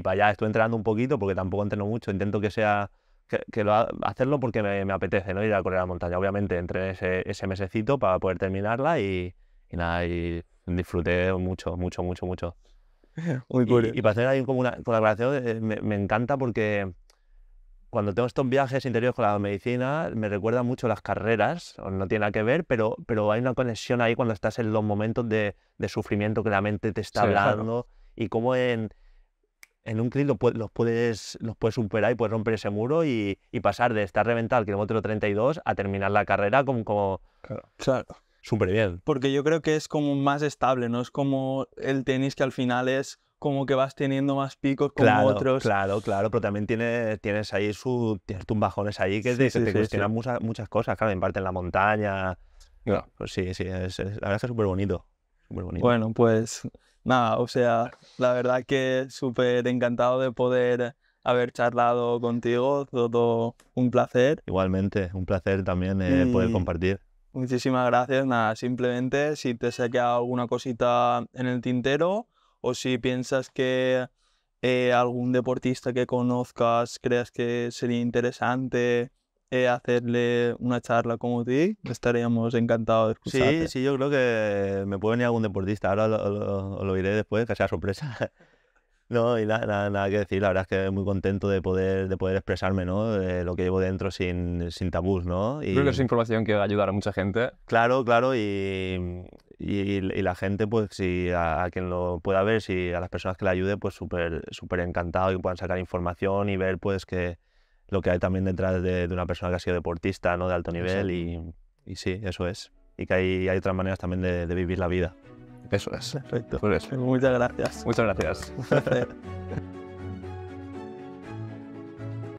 para allá estoy entrenando un poquito porque tampoco entreno mucho. Intento que sea que, lo hacerlo porque me, apetece, Ir a correr a la montaña. Obviamente entré ese, ese mesecito para poder terminarla y, nada, y disfruté mucho, mucho, mucho, mucho. Muy curioso Y, para hacer ahí como una colaboración, eh, me, me, encanta porque cuando tengo estos viajes interiores con la medicina, me recuerda mucho las carreras, no tiene nada que ver, pero, pero hay una conexión ahí cuando estás en los momentos de, sufrimiento que la mente te está hablando y cómo en en un clic los, puedes, puedes superar y puedes romper ese muro y, pasar de estar reventado al kilómetro 32 a terminar la carrera como... como... Súper bien. Porque yo creo que es como más estable, ¿no? Es como el tenis que al final es como que vas teniendo más picos como otros. Claro, claro, pero también tienes, tienes ahí su, tienes tumbajones ahí que te, cuestionan muchas, cosas, claro, en parte en la montaña. Pues sí, sí, es, la verdad es que es súper bonito. Bueno, pues nada, o sea, la verdad que súper encantado de poder haber charlado contigo, todo un placer. Igualmente, un placer también eh, poder compartir. Muchísimas gracias, nada, simplemente si te se alguna cosita en el tintero o si piensas que eh, algún deportista que conozcas creas que sería interesante eh, hacerle una charla como ti, estaríamos encantados de escucharte. Sí, sí, yo creo que me puede venir algún deportista, ahora lo, lo, iré después, que sea sorpresa. No, y nada, nada, que decir, la verdad es que muy contento de poder, de poder expresarme, ¿no? Eh, lo que llevo dentro sin, sin tabús, ¿no? Y... Creo que es información que va a ayudar a mucha gente. Claro, claro, y, y, la gente, pues, si a, quien lo pueda ver, si a las personas que le ayude, pues súper súper encantado y puedan sacar información y ver, pues, que, lo que hay también detrás de, una persona que ha sido deportista, ¿no? De alto nivel y, sí, eso es. Y que hay, hay otras maneras también de, vivir la vida. Eso es. Perfecto. Pues, muchas gracias. Muchas gracias.